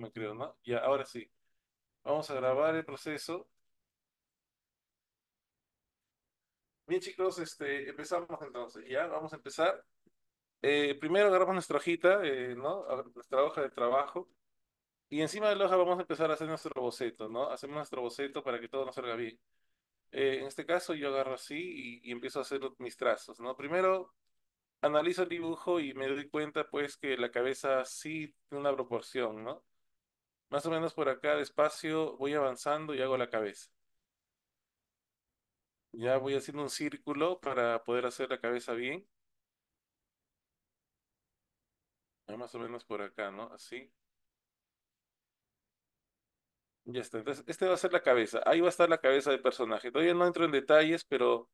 no creo, ¿no? Ya, ahora sí. Vamos a grabar el proceso. Bien, chicos, este, empezamos entonces. Ya, vamos a empezar. Eh, primero agarramos nuestra hojita, eh, ¿no? Nuestra hoja de trabajo. Y encima de la hoja vamos a empezar a hacer nuestro boceto, ¿no? Hacemos nuestro boceto para que todo nos salga bien. Eh, en este caso yo agarro así y, y empiezo a hacer mis trazos, ¿no? Primero analizo el dibujo y me doy cuenta pues que la cabeza sí tiene una proporción, ¿no? Más o menos por acá, despacio, voy avanzando y hago la cabeza. Ya voy haciendo un círculo para poder hacer la cabeza bien. más o menos por acá, ¿no? Así. Ya está. Entonces, este va a ser la cabeza. Ahí va a estar la cabeza del personaje. Todavía no entro en detalles, pero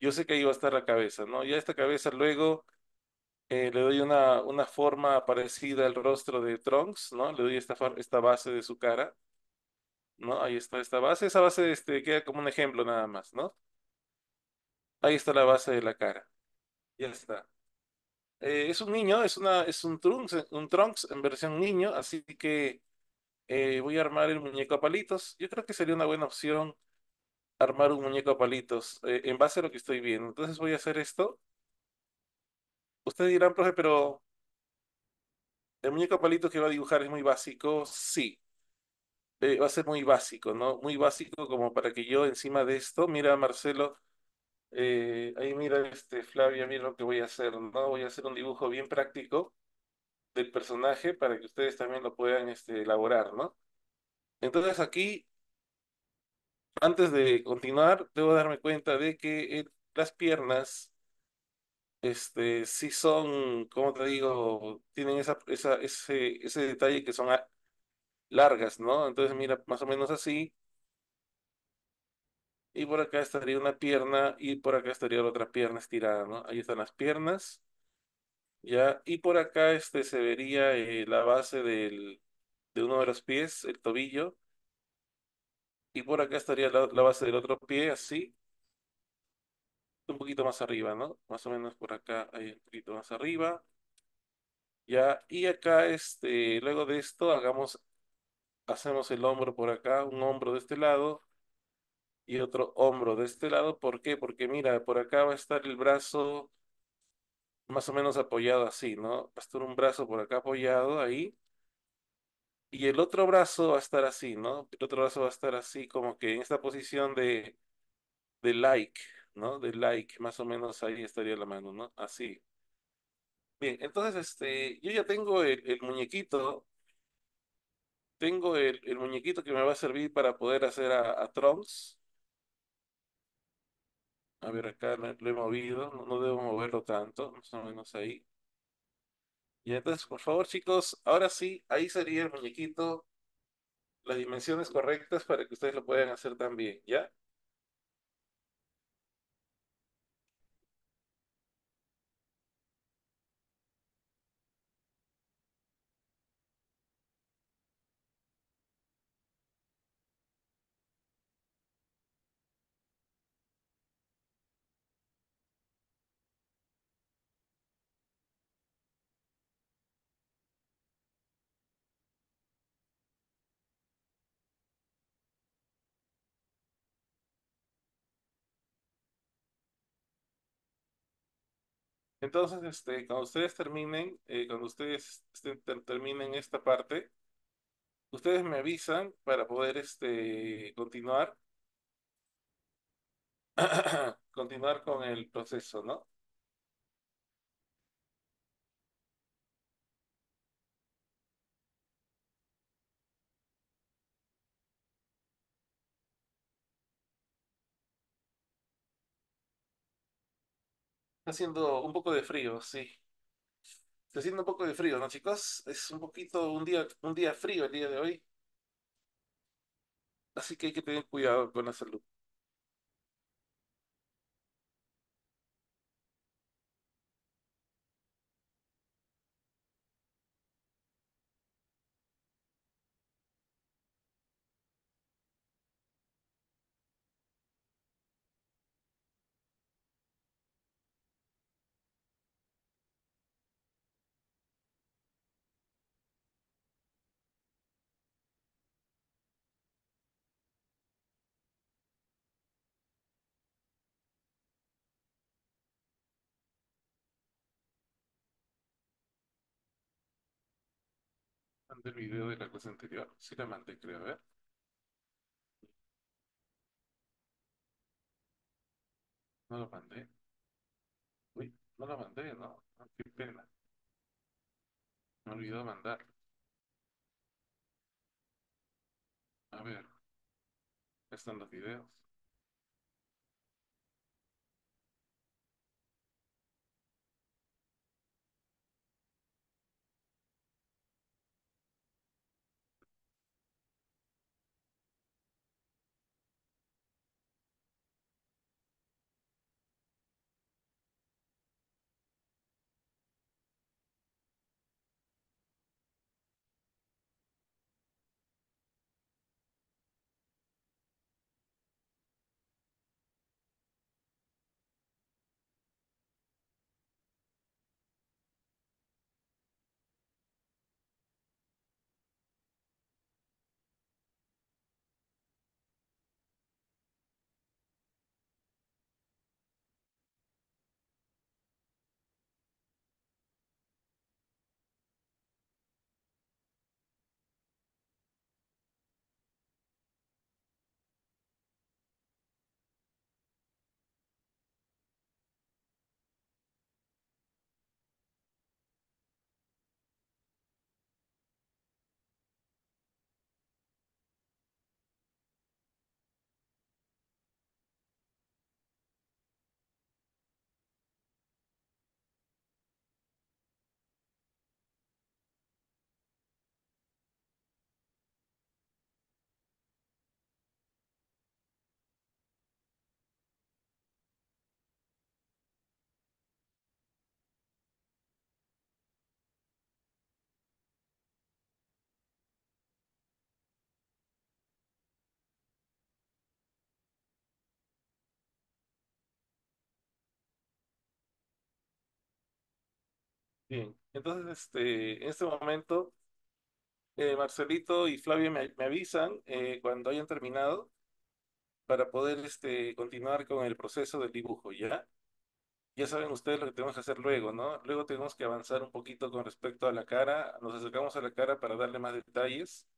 yo sé que ahí va a estar la cabeza, ¿no? Ya esta cabeza luego eh, le doy una, una forma parecida al rostro de Trunks, ¿no? Le doy esta, esta base de su cara, ¿no? Ahí está esta base, esa base este, queda como un ejemplo nada más, ¿no? Ahí está la base de la cara, ya está. Eh, es un niño, es, una, es un, trunks, un Trunks en versión niño, así que eh, voy a armar el muñeco a palitos. Yo creo que sería una buena opción armar un muñeco a palitos eh, en base a lo que estoy viendo. Entonces voy a hacer esto. Ustedes dirán, profe, pero el muñeco a palitos que va a dibujar es muy básico. Sí, eh, va a ser muy básico, ¿no? Muy básico como para que yo encima de esto, mira Marcelo, eh, ahí mira este Flavia, mira lo que voy a hacer, ¿no? Voy a hacer un dibujo bien práctico del personaje para que ustedes también lo puedan este, elaborar, ¿no? Entonces aquí antes de continuar, debo darme cuenta de que eh, las piernas, este, sí son, como te digo, tienen esa, ese, ese detalle que son largas, ¿no? Entonces, mira, más o menos así. Y por acá estaría una pierna y por acá estaría la otra pierna estirada, ¿no? Ahí están las piernas. Ya, y por acá este, se vería eh, la base de uno de los pies, el tobillo. Y por acá estaría la, base del otro pie, así. Un poquito más arriba, ¿no? Más o menos por acá, ahí un poquito más arriba. Ya, y acá, este, luego de esto, hagamos, hacemos el hombro por acá, un hombro de este lado y otro hombro de este lado. ¿Por qué? Porque mira, por acá va a estar el brazo más o menos apoyado así, ¿no? Va a estar un brazo por acá apoyado ahí y el otro brazo va a estar así, ¿no? El otro brazo va a estar así, como que en esta posición de, like, ¿no? De like, más o menos ahí estaría la mano, ¿no? Así. Bien, entonces este, yo ya tengo el, muñequito, tengo el, muñequito que me va a servir para poder hacer a, a Trunks. A ver, acá lo, he movido, no debo moverlo tanto, más o menos ahí. Y entonces, por favor, chicos, ahora sí, ahí sería el muñequito, las dimensiones correctas para que ustedes lo puedan hacer también, ¿ya? Entonces, este, cuando ustedes terminen, eh, cuando ustedes este, terminen esta parte, ustedes me avisan para poder este, continuar, continuar con el proceso, ¿no? haciendo un poco de frío, sí. Está haciendo un poco de frío, ¿no, chicos? Es un poquito un día, un día frío el día de hoy, así que hay que tener cuidado con la salud. del video de la clase anterior. si la mandé, creo. A ver. No lo mandé. Uy, no lo mandé, no. Ah, qué pena. Me olvidó mandar. A ver. Están los videos. Bien, entonces este, en este momento eh, Marcelito y Flavia me, avisan eh, cuando hayan terminado para poder este, continuar con el proceso del dibujo, ¿ya? Ya saben ustedes lo que tenemos que hacer luego, ¿no? Luego tenemos que avanzar un poquito con respecto a la cara, nos acercamos a la cara para darle más detalles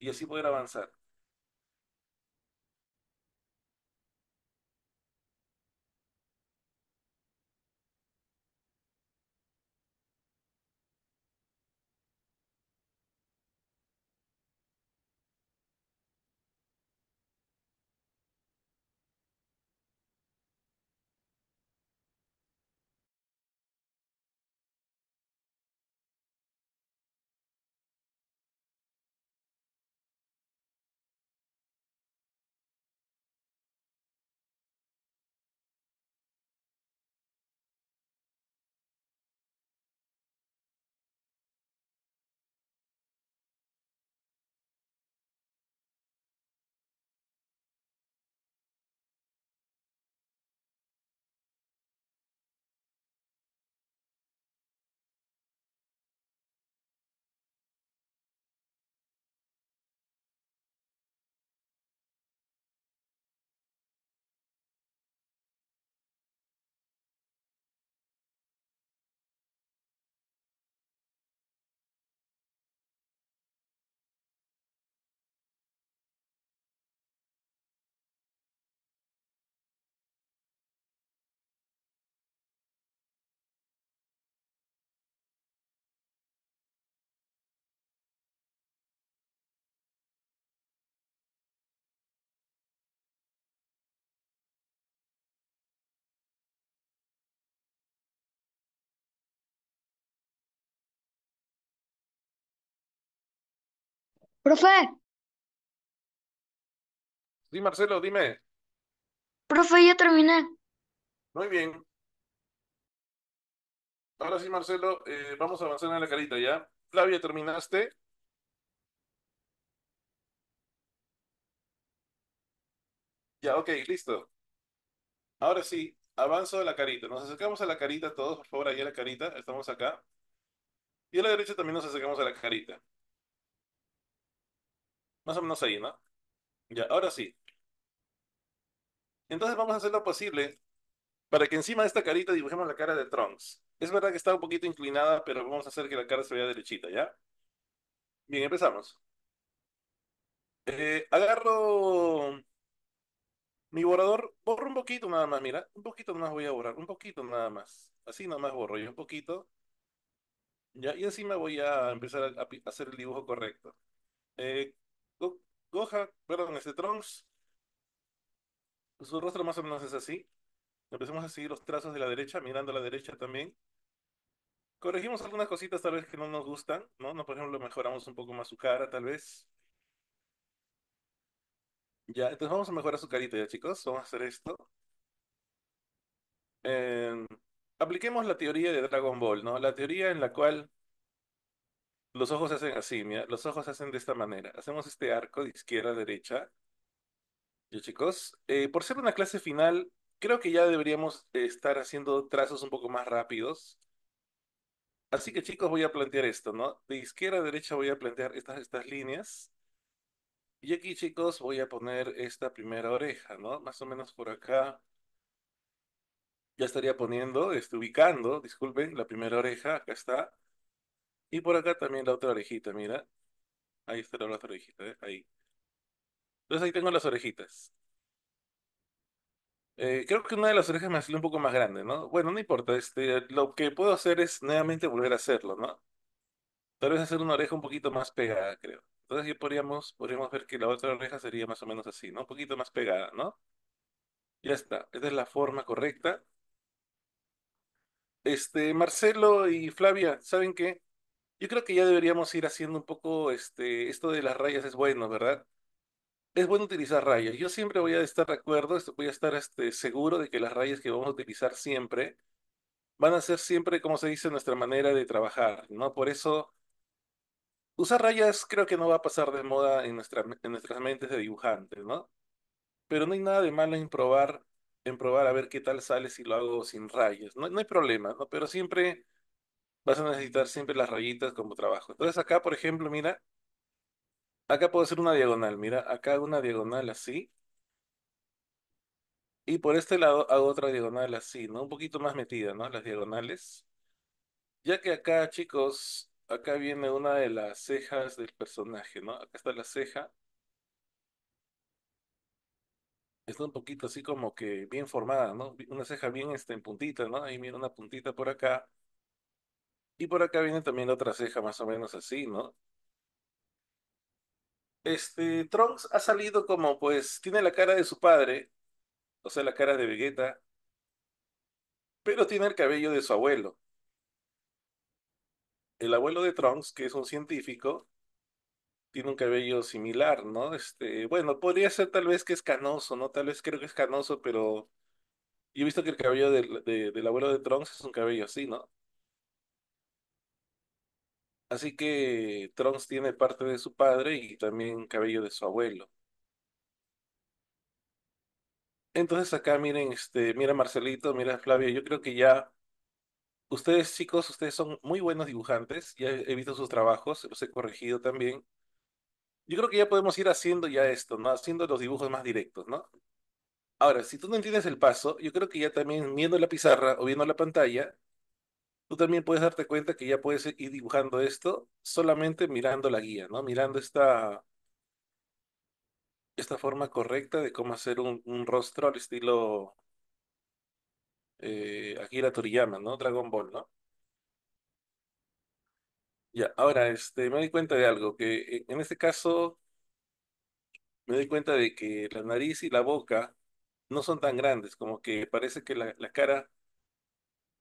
y así poder avanzar. Profe. Sí, Marcelo, dime. Profe, ya terminé. Muy bien. Ahora sí, Marcelo, eh, vamos a avanzar en la carita ya. Flavia, ¿terminaste? Ya, ok, listo. Ahora sí, avanzo a la carita. Nos acercamos a la carita todos, por favor, ahí a la carita. Estamos acá. Y a la derecha también nos acercamos a la carita. Más o menos ahí, ¿no? Ya, ahora sí. Entonces vamos a hacer lo posible para que encima de esta carita dibujemos la cara de Trunks. Es verdad que está un poquito inclinada, pero vamos a hacer que la cara se vea derechita, ¿ya? Bien, empezamos. Eh, agarro mi borrador, borro un poquito nada más, mira, un poquito más voy a borrar, un poquito nada más. Así nada más borro yo un poquito. Ya, y encima voy a empezar a, a hacer el dibujo correcto. Eh, Gohan, perdón, este Trunks, su rostro más o menos es así. Empecemos a seguir los trazos de la derecha, mirando a la derecha también. Corregimos algunas cositas tal vez que no nos gustan, ¿no? por ejemplo, mejoramos un poco más su cara tal vez. Ya, entonces vamos a mejorar su carita ya, chicos. Vamos a hacer esto. Em, apliquemos la teoría de Dragon Ball, ¿no? La teoría en la cual los ojos hacen así, mira, los ojos hacen de esta manera. Hacemos este arco de izquierda a derecha. Yo, chicos, eh, por ser una clase final, creo que ya deberíamos estar haciendo trazos un poco más rápidos. Así que, chicos, voy a plantear esto, ¿no? De izquierda a derecha voy a plantear estas, estas líneas. Y aquí, chicos, voy a poner esta primera oreja, ¿no? Más o menos por acá. Ya estaría poniendo, este, ubicando, disculpen, la primera oreja, acá está. Y por acá también la otra orejita, mira. Ahí está la otra orejita, ¿eh? ahí. Entonces ahí tengo las orejitas. Eh, creo que una de las orejas me salió un poco más grande, ¿no? Bueno, no importa, este, lo que puedo hacer es nuevamente volver a hacerlo, ¿no? Tal vez hacer una oreja un poquito más pegada, creo. Entonces aquí podríamos, podríamos ver que la otra oreja sería más o menos así, ¿no? Un poquito más pegada, ¿no? Ya está, esta es la forma correcta. Este, Marcelo y Flavia, ¿saben qué? Yo creo que ya deberíamos ir haciendo un poco este, esto de las rayas es bueno, ¿verdad? Es bueno utilizar rayas. Yo siempre voy a estar de acuerdo, voy a estar este, seguro de que las rayas que vamos a utilizar siempre van a ser siempre, como se dice, nuestra manera de trabajar, ¿no? Por eso, usar rayas creo que no va a pasar de moda en, nuestra, en nuestras mentes de dibujantes, ¿no? Pero no hay nada de malo en probar, en probar a ver qué tal sale si lo hago sin rayas. No, no hay problema, ¿no? Pero siempre vas a necesitar siempre las rayitas como trabajo. Entonces acá, por ejemplo, mira, acá puedo hacer una diagonal, mira, acá hago una diagonal así. Y por este lado hago otra diagonal así, ¿no? Un poquito más metida, ¿no? Las diagonales. Ya que acá, chicos, acá viene una de las cejas del personaje, ¿no? Acá está la ceja. Está un poquito así como que bien formada, ¿no? Una ceja bien este, en puntita, ¿no? Ahí mira una puntita por acá. Y por acá viene también otra ceja más o menos así, ¿no? Este, Trunks ha salido como, pues, tiene la cara de su padre, o sea, la cara de Vegeta, pero tiene el cabello de su abuelo. El abuelo de Trunks, que es un científico, tiene un cabello similar, ¿no? Este, bueno, podría ser tal vez que es canoso, ¿no? Tal vez creo que es canoso, pero yo he visto que el cabello del, abuelo de Trunks es un cabello así, ¿no? Así que Trunks tiene parte de su padre y también cabello de su abuelo. Entonces acá miren, este, mira Marcelito, mira Flavio, yo creo que ya ustedes chicos, ustedes son muy buenos dibujantes, ya he visto sus trabajos, los he corregido también. Yo creo que ya podemos ir haciendo ya esto, ¿no? Haciendo los dibujos más directos, ¿no? Ahora, si tú no entiendes el paso, yo creo que ya también viendo la pizarra o viendo la pantalla, tú también puedes darte cuenta que ya puedes ir dibujando esto solamente mirando la guía, ¿no? Mirando esta, esta forma correcta de cómo hacer un, rostro al estilo aquí eh, Akira Toriyama, ¿no? Dragon Ball, ¿no? Ya, ahora este, me doy cuenta de algo, que en este caso me doy cuenta de que la nariz y la boca no son tan grandes, como que parece que la, la cara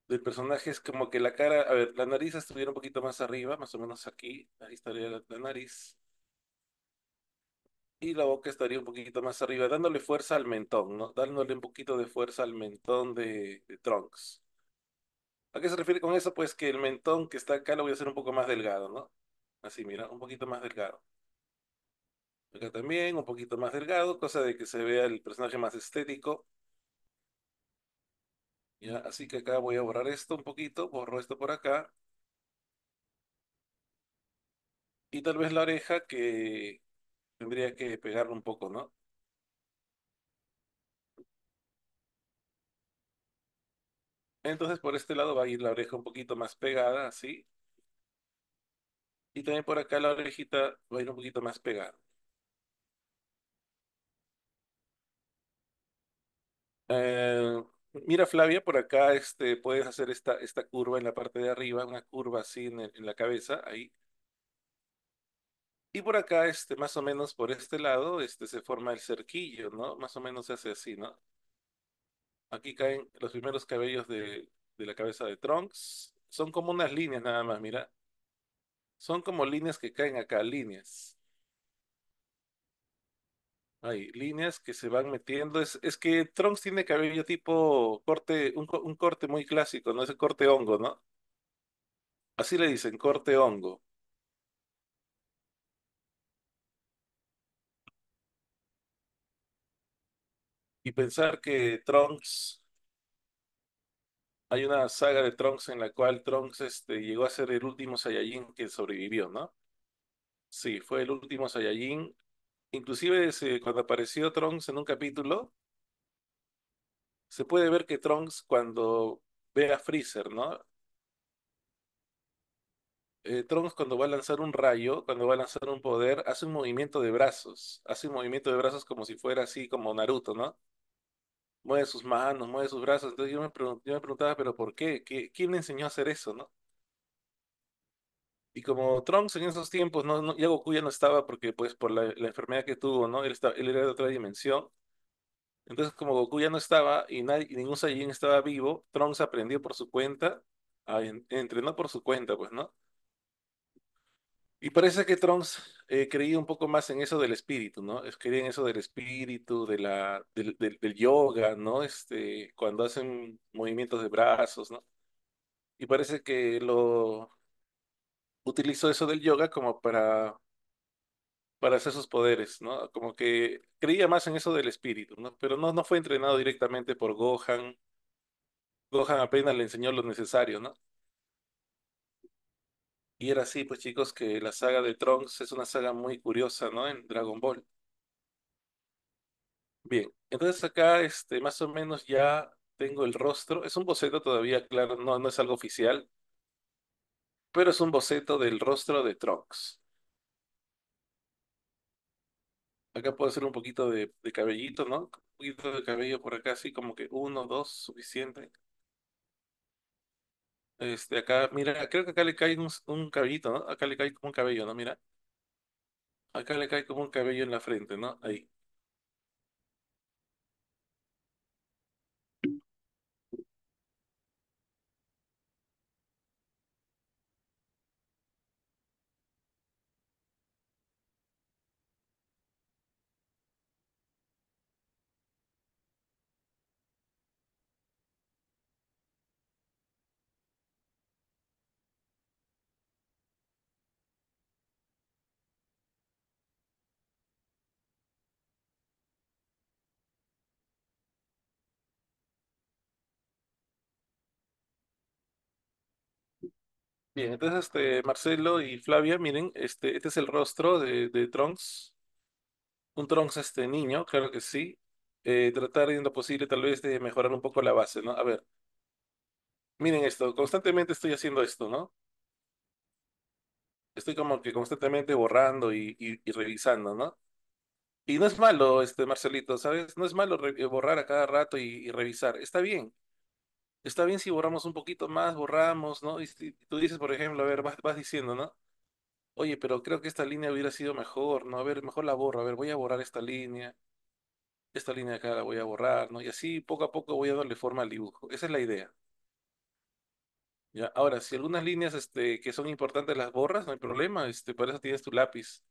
del personaje es como que la cara, a ver, la nariz estuviera un poquito más arriba, más o menos aquí, ahí estaría la, nariz. Y la boca estaría un poquito más arriba, dándole fuerza al mentón, ¿no? Dándole un poquito de fuerza al mentón de, de Trunks. ¿A qué se refiere con eso? Pues que el mentón que está acá lo voy a hacer un poco más delgado, ¿no? Así, mira, un poquito más delgado. Acá también, un poquito más delgado, cosa de que se vea el personaje más estético así que acá voy a borrar esto un poquito, borro esto por acá. Y tal vez la oreja que tendría que pegar un poco, ¿no? Entonces por este lado va a ir la oreja un poquito más pegada, así. Y también por acá la orejita va a ir un poquito más pegada. Eh, Mira, Flavia, por acá este, puedes hacer esta, esta curva en la parte de arriba, una curva así en, la cabeza, ahí. Y por acá, este, más o menos por este lado, este, se forma el cerquillo, ¿no? Más o menos se hace así, ¿no? Aquí caen los primeros cabellos de, de la cabeza de Trunks. Son como unas líneas nada más, mira. Son como líneas que caen acá, líneas hay líneas que se van metiendo. Es, es que Trunks tiene cabello tipo corte, un, corte muy clásico, ¿no? Es corte hongo, ¿no? Así le dicen, corte hongo. Y pensar que Trunks, hay una saga de Trunks en la cual Trunks este, llegó a ser el último Saiyajin que sobrevivió, ¿no? Sí, fue el último Saiyajin Inclusive cuando apareció Trunks en un capítulo, se puede ver que Trunks cuando ve a Freezer, ¿no? Eh, Trunks cuando va a lanzar un rayo, cuando va a lanzar un poder, hace un movimiento de brazos, hace un movimiento de brazos como si fuera así como Naruto, ¿no? Mueve sus manos, mueve sus brazos. Entonces yo me, me preguntaba, pero ¿por qué? ¿Quién le enseñó a hacer eso, no? Y como Trunks en esos tiempos, no, ya Goku ya no estaba porque pues por la, enfermedad que tuvo, ¿no? Él, él era de otra dimensión. Entonces como Goku ya no estaba y nadie, ningún Saiyajin estaba vivo, Trunks aprendió por su cuenta, entrenó por su cuenta, pues, ¿no? Y parece que Trunks eh, creía un poco más en eso del espíritu, ¿no? Es, creía en eso del espíritu, de la, del, yoga, ¿no? Este, cuando hacen movimientos de brazos, ¿no? Y parece que lo, utilizó eso del yoga como para, para hacer sus poderes, ¿no? Como que creía más en eso del espíritu, ¿no? Pero no, no fue entrenado directamente por Gohan. Gohan apenas le enseñó lo necesario, ¿no? Y era así, pues chicos, que la saga de Trunks es una saga muy curiosa, ¿no? En Dragon Ball. Bien, entonces acá este, más o menos ya tengo el rostro. Es un boceto todavía, claro, no, no es algo oficial pero es un boceto del rostro de Trunks. Acá puedo hacer un poquito de, cabellito, ¿no? Un poquito de cabello por acá, así como que uno, dos, suficiente. Este, acá, mira, creo que acá le cae un, un cabellito, ¿no? Acá le cae como un cabello, ¿no? Mira. Acá le cae como un cabello en la frente, ¿no? Ahí. Bien, entonces este, Marcelo y Flavia, miren, este, este es el rostro de, de Trunks. Un Trunks este niño, claro que sí. Eh, tratar siendo lo posible tal vez de mejorar un poco la base, ¿no? A ver. Miren esto, constantemente estoy haciendo esto, ¿no? Estoy como que constantemente borrando y, revisando, ¿no? Y no es malo, este Marcelito, ¿sabes? No es malo eh, borrar a cada rato y revisar. Está bien, está bien si borramos un poquito más, borramos, ¿no? Y, tú dices, por ejemplo, a ver, vas, diciendo, ¿no? Oye, pero creo que esta línea hubiera sido mejor, ¿no? A ver, mejor la borro, a ver, voy a borrar esta línea, esta línea acá la voy a borrar, ¿no? Y así poco a poco voy a darle forma al dibujo. Esa es la idea. ¿Ya? Ahora, si algunas líneas este, que son importantes las borras, no hay problema, este, para eso tienes tu lápiz.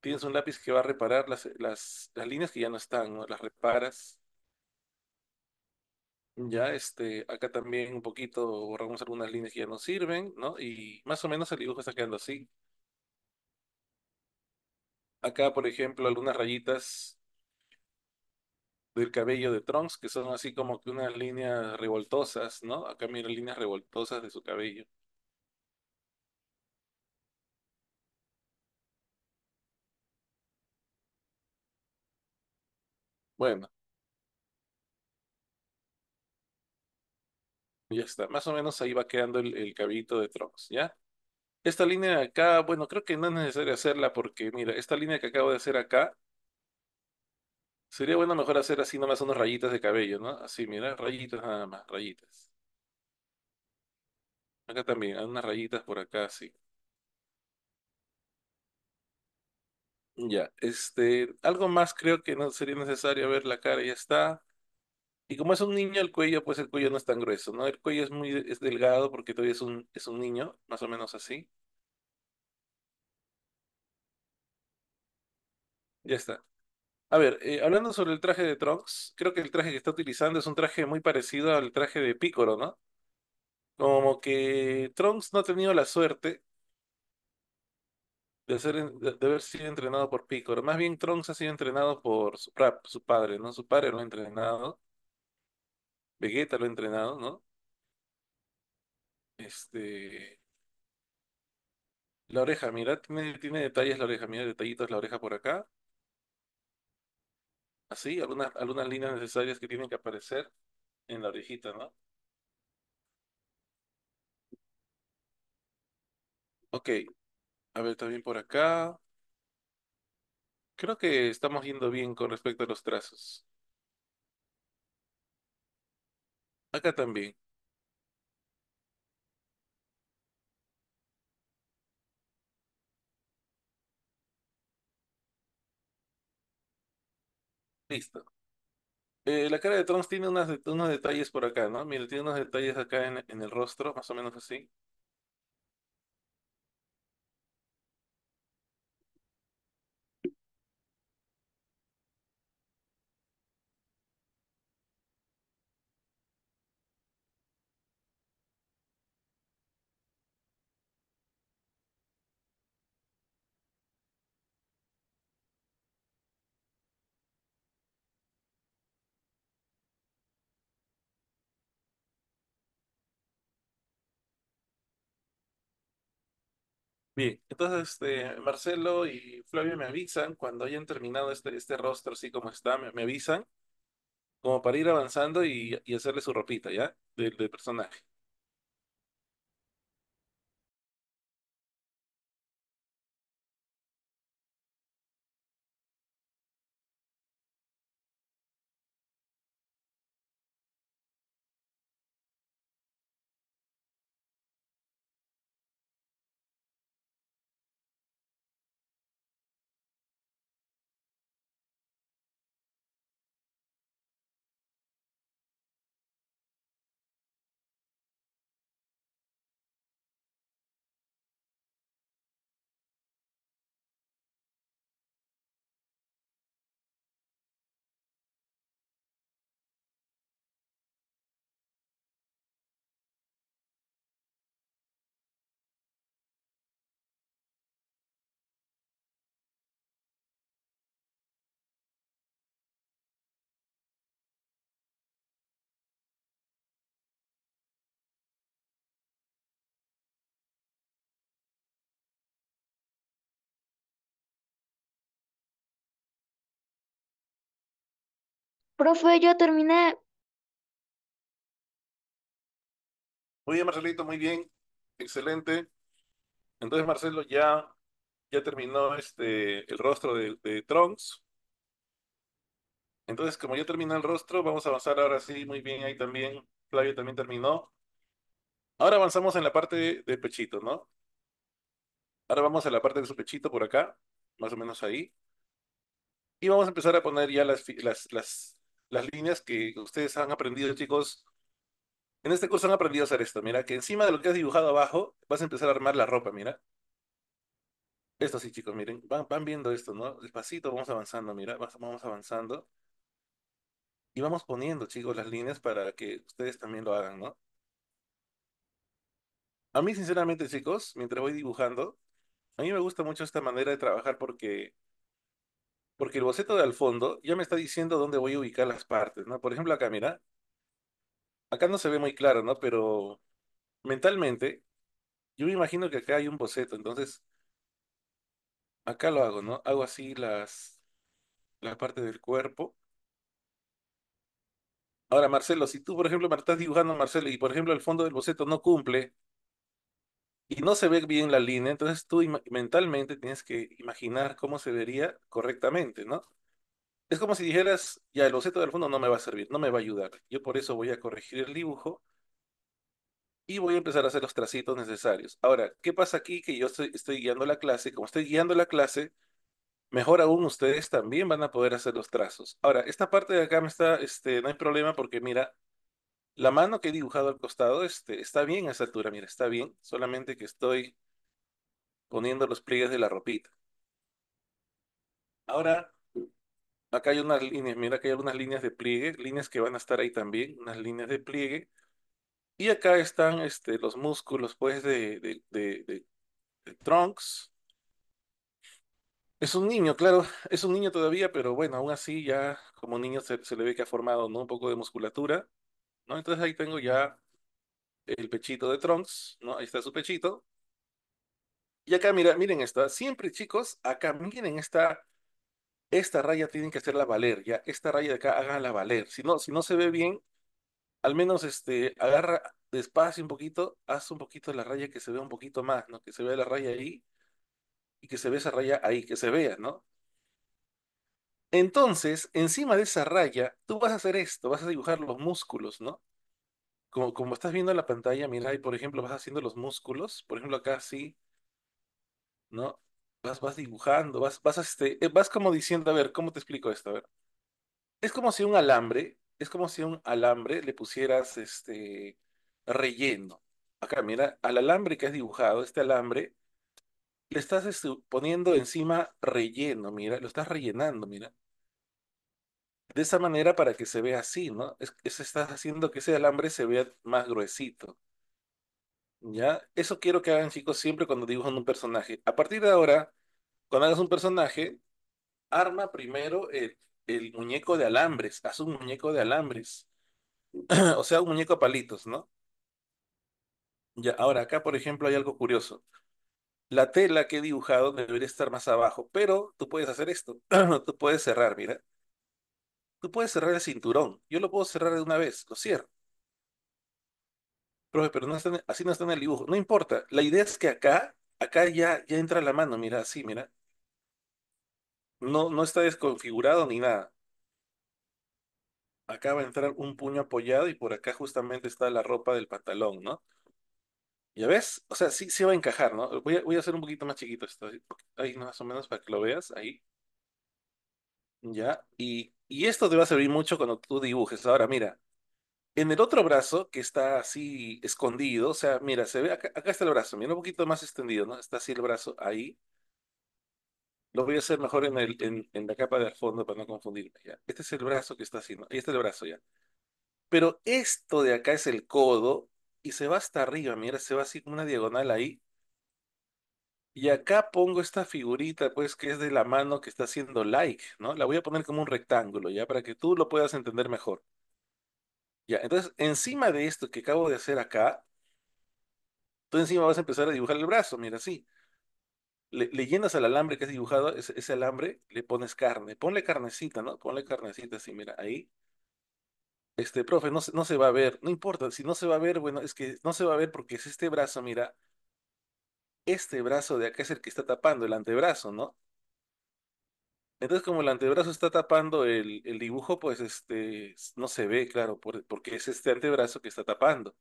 Tienes un lápiz que va a reparar las, las, las líneas que ya no están, ¿no? Las reparas ya, este, acá también un poquito borramos algunas líneas que ya no sirven, ¿no? Y más o menos el dibujo está quedando así. Acá, por ejemplo, algunas rayitas del cabello de Trunks, que son así como que unas líneas revoltosas, ¿no? Acá mira líneas revoltosas de su cabello. Bueno, Ya está, más o menos ahí va quedando el, el cabellito de Trunks, ¿ya? Esta línea de acá, bueno, creo que no es necesario hacerla porque, mira, esta línea que acabo de hacer acá, sería bueno mejor hacer así nomás unas rayitas de cabello, ¿no? Así, mira, rayitas nada más, rayitas. Acá también, hay unas rayitas por acá, así. Ya, este, algo más creo que no sería necesario ver la cara, ya está. Y como es un niño, el cuello, pues el cuello no es tan grueso, ¿no? El cuello es muy es delgado porque todavía es un, es un niño, más o menos así. Ya está. A ver, eh, hablando sobre el traje de Trunks, creo que el traje que está utilizando es un traje muy parecido al traje de Piccolo, ¿no? Como que Trunks no ha tenido la suerte de, ser, de, haber sido entrenado por Piccolo. Más bien Trunks ha sido entrenado por su, su padre, ¿no? Su padre lo ha entrenado. Vegeta lo ha entrenado, ¿no? Este. La oreja, mira, tiene, detalles la oreja, mira, detallitos la oreja por acá. Así, algunas, algunas líneas necesarias que tienen que aparecer en la orejita, ¿no? Ok, a ver, también por acá. Creo que estamos yendo bien con respecto a los trazos. Acá también. Listo. Eh, la cara de Trunks tiene unas unos detalles por acá, ¿no? Mira, tiene unos detalles acá en, en el rostro, más o menos así. Bien, entonces este, Marcelo y Flavio me avisan cuando hayan terminado este, este rostro así como está, me, avisan como para ir avanzando y, y hacerle su ropita, ¿ya? Del, del personaje. Profe, yo terminé. Muy bien, Marcelito, muy bien. Excelente. Entonces, Marcelo ya, ya terminó este, el rostro de, de Trunks. Entonces, como ya terminó el rostro, vamos a avanzar ahora sí, muy bien, ahí también, Flavio también terminó. Ahora avanzamos en la parte del pechito, ¿no? Ahora vamos a la parte de su pechito por acá, más o menos ahí. Y vamos a empezar a poner ya las, las, las las líneas que ustedes han aprendido, chicos. En este curso han aprendido a hacer esto. Mira, que encima de lo que has dibujado abajo, vas a empezar a armar la ropa, mira. Esto sí, chicos, miren, van, viendo esto, ¿no? Despacito vamos avanzando, mira, vamos avanzando. Y vamos poniendo, chicos, las líneas para que ustedes también lo hagan, ¿no? A mí, sinceramente, chicos, mientras voy dibujando, a mí me gusta mucho esta manera de trabajar porque porque el boceto de al fondo ya me está diciendo dónde voy a ubicar las partes, ¿no? Por ejemplo, acá, mira, acá no se ve muy claro, ¿no? Pero mentalmente, yo me imagino que acá hay un boceto, entonces, acá lo hago, ¿no? Hago así las, la parte del cuerpo. Ahora, Marcelo, si tú, por ejemplo, me estás dibujando, Marcelo, y por ejemplo el fondo del boceto no cumple y no se ve bien la línea, entonces tú mentalmente tienes que imaginar cómo se vería correctamente, ¿no? Es como si dijeras, ya el boceto del fondo no me va a servir, no me va a ayudar. Yo por eso voy a corregir el dibujo y voy a empezar a hacer los tracitos necesarios. Ahora, ¿qué pasa aquí? Que yo estoy, guiando la clase. Como estoy guiando la clase, mejor aún, ustedes también van a poder hacer los trazos. Ahora, esta parte de acá me está, este, no hay problema porque mira, la mano que he dibujado al costado este, está bien a esa altura, mira, está bien, solamente que estoy poniendo los pliegues de la ropita. Ahora, acá hay unas líneas, mira que hay unas líneas de pliegue, líneas que van a estar ahí también, unas líneas de pliegue. Y acá están este, los músculos, pues, de, de, Trunks. Es un niño, claro, es un niño todavía, pero bueno, aún así ya como niño se, le ve que ha formado, ¿no? Un poco de musculatura. ¿no? Entonces ahí tengo ya el pechito de Trunks, ¿no? Ahí está su pechito. Y acá, mira, miren esta. Siempre, chicos, acá, miren esta. Esta raya tienen que hacerla valer, ya. Esta raya de acá, háganla valer. Si no, si no se ve bien, al menos este, agarra despacio un poquito, haz un poquito la raya que se vea un poquito más, ¿no? Que se vea la raya ahí y que se vea esa raya ahí, que se vea, ¿no? Entonces, encima de esa raya, tú vas a hacer esto, vas a dibujar los músculos, ¿no? Como, como estás viendo en la pantalla, mira, y por ejemplo, vas haciendo los músculos, por ejemplo, acá sí, ¿no? Vas, vas dibujando, vas, vas, este, eh, vas como diciendo, a ver, ¿cómo te explico esto? A ver. Es como si un alambre, es como si un alambre le pusieras este relleno. Acá, mira, al alambre que has dibujado, este alambre le estás este, poniendo encima relleno, mira, lo estás rellenando, mira. De esa manera para que se vea así, ¿no? Es, es, estás haciendo que ese alambre se vea más gruesito. ¿Ya? Eso quiero que hagan, chicos, siempre cuando dibujan un personaje. A partir de ahora, cuando hagas un personaje, arma primero el, el muñeco de alambres. Haz un muñeco de alambres. o sea, un muñeco a palitos, ¿no? Ya, ahora acá, por ejemplo, hay algo curioso la tela que he dibujado debería estar más abajo, pero tú puedes hacer esto. tú puedes cerrar, mira. Tú puedes cerrar el cinturón. Yo lo puedo cerrar de una vez, lo cierro. Profe, pero no así no está en el dibujo. No importa. La idea es que acá, acá ya, ya entra la mano, mira, así, mira. No, no está desconfigurado ni nada. Acá va a entrar un puño apoyado y por acá justamente está la ropa del pantalón, ¿no? ¿Ya ves? O sea, sí, sí va a encajar, ¿no? Voy a, hacer un poquito más chiquito esto. Ahí más o menos para que lo veas. Ahí. Ya. Y, esto te va a servir mucho cuando tú dibujes. Ahora, mira. En el otro brazo, que está así escondido, o sea, mira, se ve, acá, está el brazo, mira, un poquito más extendido, ¿no? Está así el brazo, ahí. Lo voy a hacer mejor en, el, en, la capa al fondo para no confundirme, ya. Este es el brazo que está así, ¿no? Y este es el brazo, ya. Pero esto de acá es el codo, y se va hasta arriba, mira, se va así como una diagonal ahí. Y acá pongo esta figurita, pues, que es de la mano que está haciendo like, ¿no? La voy a poner como un rectángulo, ya, para que tú lo puedas entender mejor. Ya, entonces, encima de esto que acabo de hacer acá, tú encima vas a empezar a dibujar el brazo, mira, así. Le, llenas al alambre que has dibujado, ese, ese, alambre, le pones carne. Ponle carnecita, ¿no? Ponle carnecita así, mira, ahí. Este, profe, no, se- no se va a ver, no importa, si no se va a ver, bueno, es que no se va a ver porque es este brazo, mira, este brazo de acá es el que está tapando, el antebrazo, ¿no? Entonces, como el antebrazo está tapando el, dibujo, pues este, no se ve, claro, porque es este antebrazo que está tapando.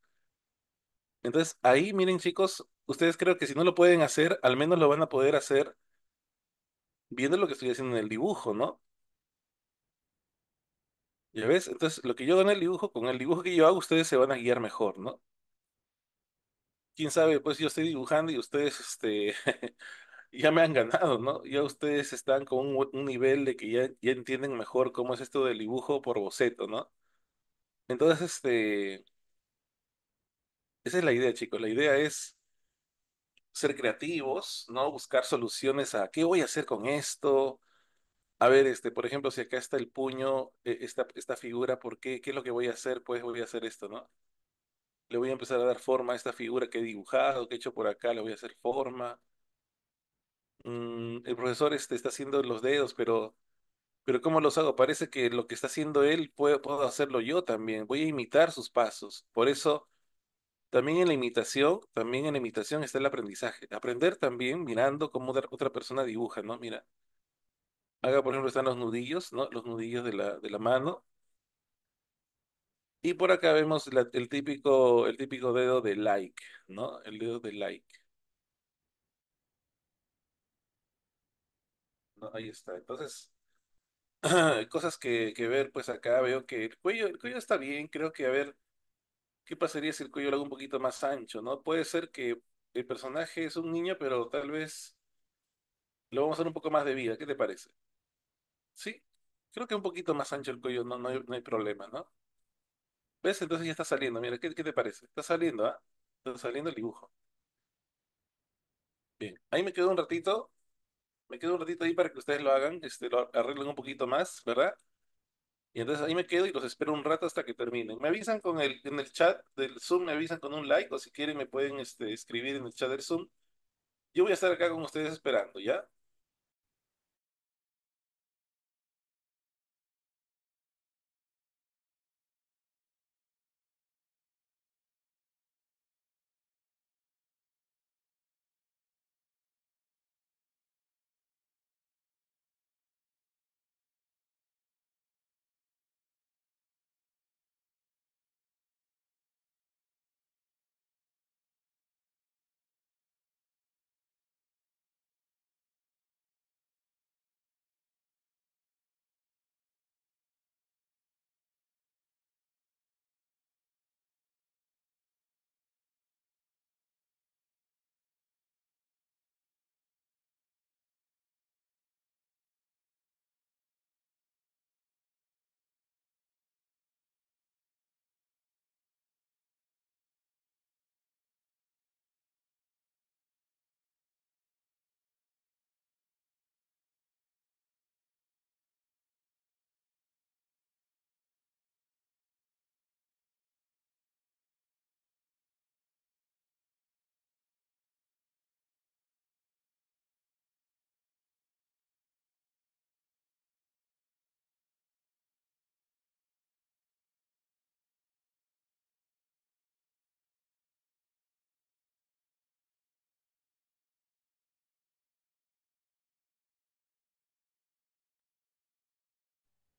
Entonces, ahí, miren, chicos, ustedes creo que si no lo pueden hacer, al menos lo van a poder hacer viendo lo que estoy haciendo en el dibujo, ¿no? ¿Ya ves? Entonces, lo que yo hago el dibujo, con el dibujo que yo hago, ustedes se van a guiar mejor, ¿no? Quién sabe, pues yo estoy dibujando y ustedes, este, ya me han ganado, ¿no? Ya ustedes están con un, nivel de que ya, ya entienden mejor cómo es esto del dibujo por boceto, ¿no? Entonces, este, esa es la idea, chicos. La idea es ser creativos, ¿no? Buscar soluciones a qué voy a hacer con esto, a ver, este, por ejemplo, si acá está el puño, eh, esta, esta figura, ¿por qué? ¿Qué es lo que voy a hacer? Pues voy a hacer esto, ¿no? Le voy a empezar a dar forma a esta figura que he dibujado, que he hecho por acá, le voy a hacer forma. Mm, el profesor este, está haciendo los dedos, pero, pero ¿cómo los hago? Parece que lo que está haciendo él puedo, puedo hacerlo yo también. Voy a imitar sus pasos. Por eso, también en la imitación, también en la imitación está el aprendizaje. Aprender también mirando cómo otra persona dibuja, ¿no? Mira Acá, por ejemplo, están los nudillos, ¿no? Los nudillos de la, de la mano. Y por acá vemos el, típico, el típico dedo de like, ¿no? El dedo de like. ¿No? Ahí está. Entonces, cosas que, ver, pues acá veo que el cuello, el cuello está bien. Creo que, a ver, ¿qué pasaría si el cuello lo hago un poquito más ancho, ¿no? Puede ser que el personaje es un niño, pero tal vez lo vamos a hacer un poco más de vida. ¿Qué te parece? Sí, creo que un poquito más ancho el cuello, no, no hay, problema, ¿no? ¿Ves? Entonces ya está saliendo. Mira, ¿qué, te parece? Está saliendo, ¿ah? Está saliendo el dibujo. Bien. Ahí me quedo un ratito. Me quedo un ratito ahí para que ustedes lo hagan, este, lo arreglen un poquito más, ¿verdad? Y entonces ahí me quedo y los espero un rato hasta que terminen. Me avisan con el, en el chat del Zoom, me avisan con un like o si quieren me pueden este, escribir en el chat del Zoom. Yo voy a estar acá con ustedes esperando, ¿ya?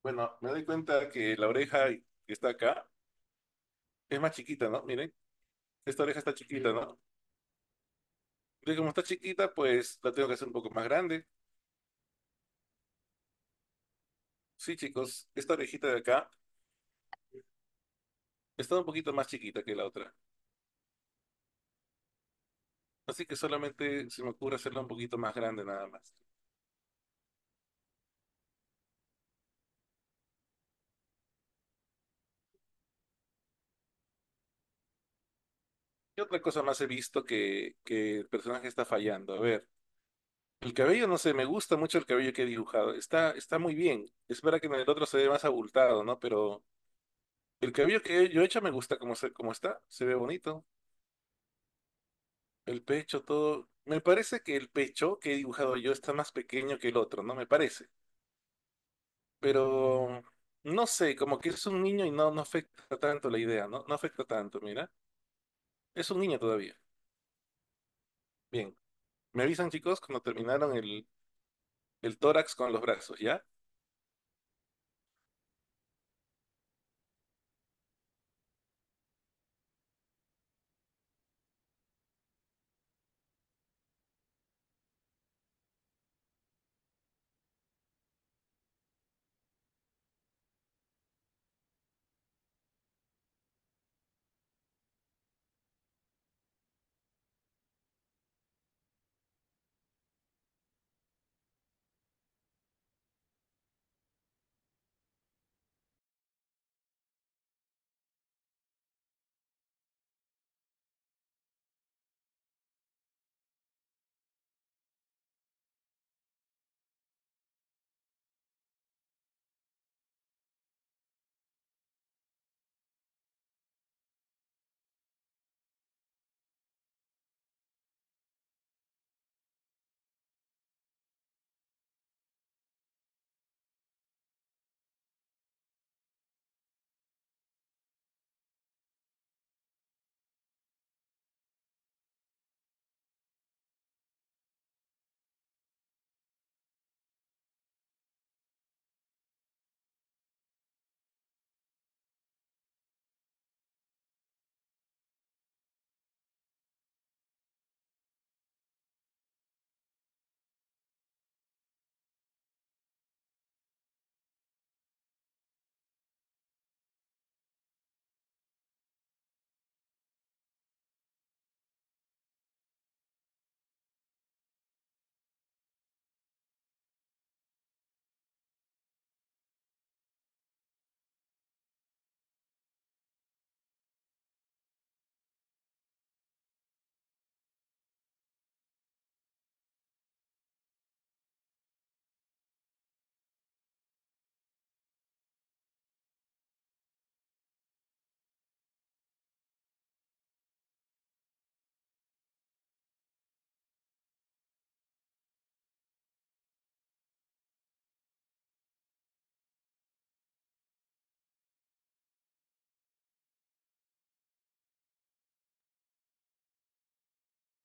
Bueno, me doy cuenta que la oreja que está acá es más chiquita, ¿no? Miren, esta oreja está chiquita, ¿no? Y como está chiquita, pues la tengo que hacer un poco más grande. Sí, chicos, esta orejita de acá está un poquito más chiquita que la otra. Así que solamente se me ocurre hacerla un poquito más grande nada más. ¿Qué otra cosa más he visto que, que el personaje está fallando? A ver. El cabello, no sé, me gusta mucho el cabello que he dibujado. Está, está muy bien. Es que en el otro se ve más abultado, ¿no? Pero el cabello que yo he hecho me gusta como, se, está. Se ve bonito. El pecho, todo. Me parece que el pecho que he dibujado yo está más pequeño que el otro, ¿no? Me parece. Pero no sé, como que es un niño y no, no afecta tanto la idea, ¿no? No afecta tanto, mira. Es un niño todavía. Bien. Me avisan, chicos, cuando terminaron el, el tórax con los brazos, ¿ya?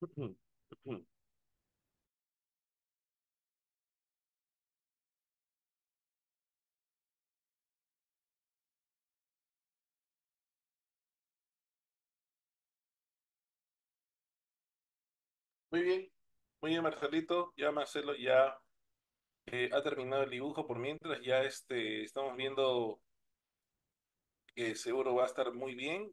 Muy bien, muy bien Marcelito, ya Marcelo ya eh, ha terminado el dibujo por mientras, ya este, estamos viendo que seguro va a estar muy bien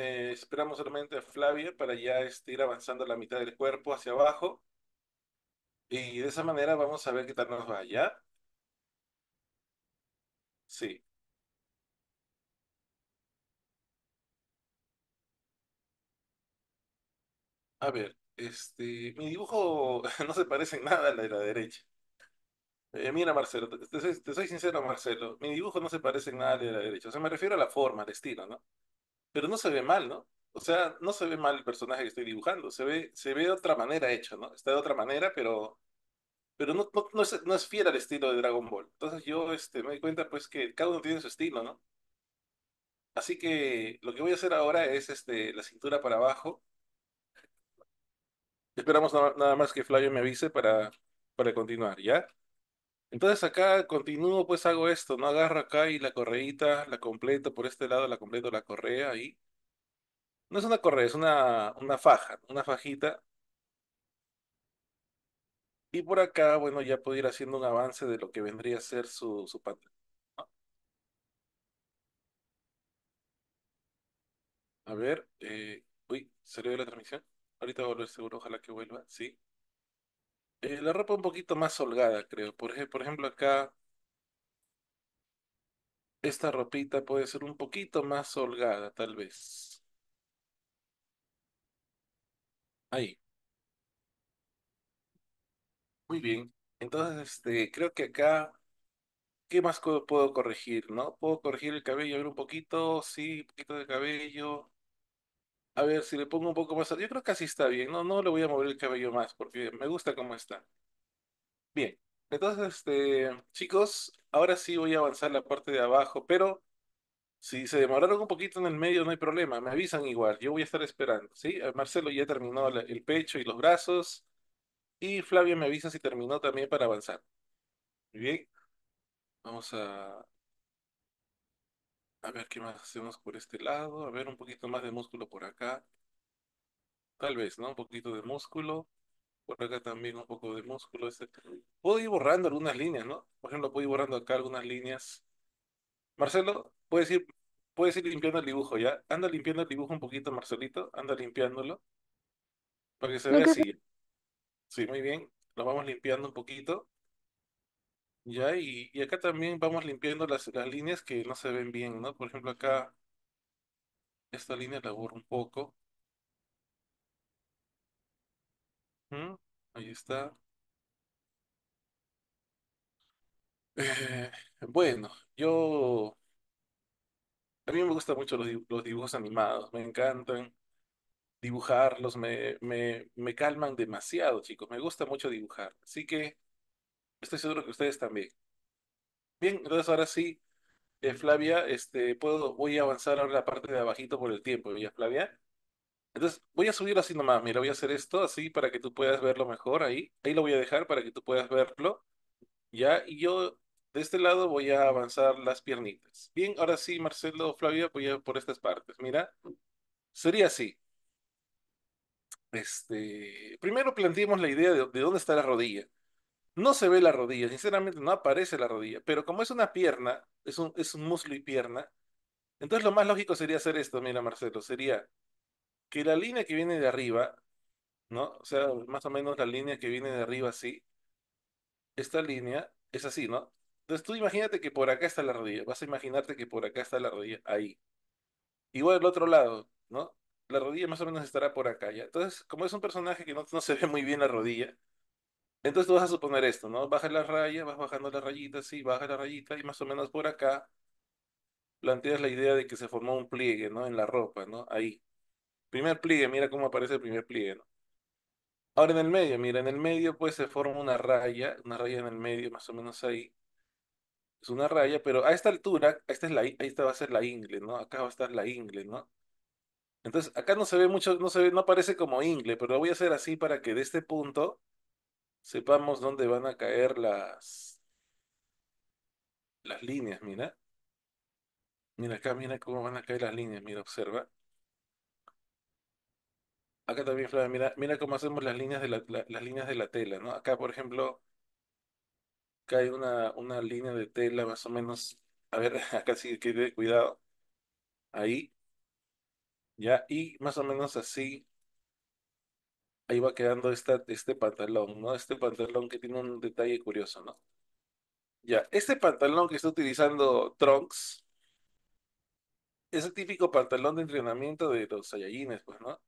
eh, esperamos solamente a Flavia para ya este, ir avanzando la mitad del cuerpo hacia abajo. Y de esa manera vamos a ver qué tal nos va, allá. Sí. A ver, este, mi dibujo no se parece en nada al de la derecha. Eh, mira, Marcelo, te, soy, sincero, Marcelo, mi dibujo no se parece en nada la de la derecha. O sea, me refiero a la forma, al estilo, ¿no? pero no se ve mal, ¿no? O sea, no se ve mal el personaje que estoy dibujando, se ve, se ve de otra manera hecho, ¿no? Está de otra manera, pero, pero no, es, no es fiel al estilo de Dragon Ball. Entonces yo este, me doy cuenta pues que cada uno tiene su estilo, ¿no? Así que lo que voy a hacer ahora es este, la cintura para abajo. Esperamos nada más que Flavio me avise para, para continuar, ¿ya? Entonces acá continúo, pues hago esto, ¿no? Agarro acá y la correíta, la completo por este lado, la completo la correa ahí. No es una correa, es una, una faja, una fajita. Y por acá, bueno, ya puedo ir haciendo un avance de lo que vendría a ser su, su A ver, eh, uy, ¿salió de la transmisión? Ahorita voy a volver seguro, ojalá que vuelva, sí. Eh, la ropa un poquito más holgada, creo. Por, por ejemplo, acá esta ropita puede ser un poquito más holgada, tal vez. Ahí. Muy bien. Entonces, este, creo que acá, ¿qué más puedo corregir, no? Puedo corregir el cabello, a ver un poquito, sí, un poquito de cabello. A ver, si le pongo un poco más. Yo creo que así está bien. No, no le voy a mover el cabello más porque me gusta cómo está. Bien. Entonces, este, chicos, ahora sí voy a avanzar la parte de abajo, pero si se demoraron un poquito en el medio, no hay problema. Me avisan igual. Yo voy a estar esperando, ¿sí? Marcelo ya terminó el pecho y los brazos. Y Flavia me avisa si terminó también para avanzar. bien. Vamos a a ver qué más hacemos por este lado. A ver un poquito más de músculo por acá. Tal vez, ¿no? Un poquito de músculo. Por acá también un poco de músculo. Este. Puedo ir borrando algunas líneas, ¿no? Por ejemplo, puedo ir borrando acá algunas líneas. Marcelo, puedes ir, puedes ir limpiando el dibujo, ¿ya? Anda limpiando el dibujo un poquito, Marcelito. Anda limpiándolo. Para que se vea así. Sí, muy bien. Lo vamos limpiando un poquito. Ya, y, acá también vamos limpiando las, líneas que no se ven bien, ¿no? Por ejemplo, acá esta línea la borro un poco. Ahí está. Eh, bueno, yo... A mí me gustan mucho los, dibujos animados, me encantan. Dibujarlos me, me calman demasiado, chicos. Me gusta mucho dibujar. Así que... Estoy seguro que ustedes también. Bien, entonces ahora sí, eh, Flavia, este, puedo, voy a avanzar ahora la parte de abajito por el tiempo, ¿ya, Flavia? Entonces, voy a subir así nomás, mira, voy a hacer esto así para que tú puedas verlo mejor ahí. Ahí lo voy a dejar para que tú puedas verlo, ¿ya? Y yo de este lado voy a avanzar las piernitas. Bien, ahora sí, Marcelo, Flavia, voy a por estas partes, mira. Sería así. Este, primero planteemos la idea de dónde está la rodilla. No se ve la rodilla, sinceramente no aparece la rodilla, pero como es una pierna, es un, es un muslo y pierna, entonces lo más lógico sería hacer esto, mira Marcelo, sería que la línea que viene de arriba, ¿no? O sea, más o menos la línea que viene de arriba así, esta línea es así, ¿no? Entonces tú imagínate que por acá está la rodilla, vas a imaginarte que por acá está la rodilla, ahí. Igual del otro lado, ¿no? La rodilla más o menos estará por acá ya. Entonces, como es un personaje que no, no se ve muy bien la rodilla, entonces tú vas a suponer esto, ¿no? Baja la raya, vas bajando la rayita, así, baja la rayita y más o menos por acá planteas la idea de que se formó un pliegue, ¿no? En la ropa, ¿no? Ahí. Primer pliegue, mira cómo aparece el primer pliegue, ¿no? Ahora en el medio, mira, en el medio pues se forma una raya, una raya en el medio más o menos ahí. Es una raya, pero a esta altura, esta es la, va a ser la ingle, ¿no? Acá va a estar la ingle, ¿no? Entonces, acá no se ve mucho, no se ve, no aparece como ingle, pero lo voy a hacer así para que de este punto sepamos dónde van a caer las, las líneas, mira. Mira acá, mira cómo van a caer las líneas, mira, observa. Acá también, mira, mira cómo hacemos las líneas de la, las líneas de la tela, ¿no? Acá, por ejemplo, cae una, una línea de tela más o menos. A ver, acá sí que cuidado. Ahí. Ya, y más o menos así ahí va quedando este pantalón, ¿no? Este pantalón que tiene un detalle curioso, ¿no? Ya, este pantalón que está utilizando Trunks es el típico pantalón de entrenamiento de los Saiyajines, pues, ¿no?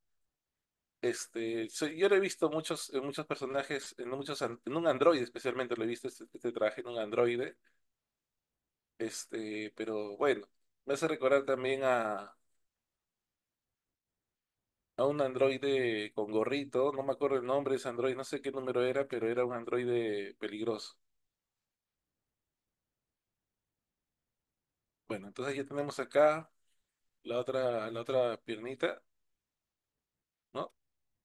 Este, yo lo he visto muchos, en muchos personajes, en muchos, en un androide especialmente lo he visto este, este traje en un androide, este, pero bueno, me hace recordar también a, un androide con gorrito, no me acuerdo el nombre de ese androide, no sé qué número era, pero era un androide peligroso. Bueno, entonces ya tenemos acá la otra, la otra piernita, ¿no?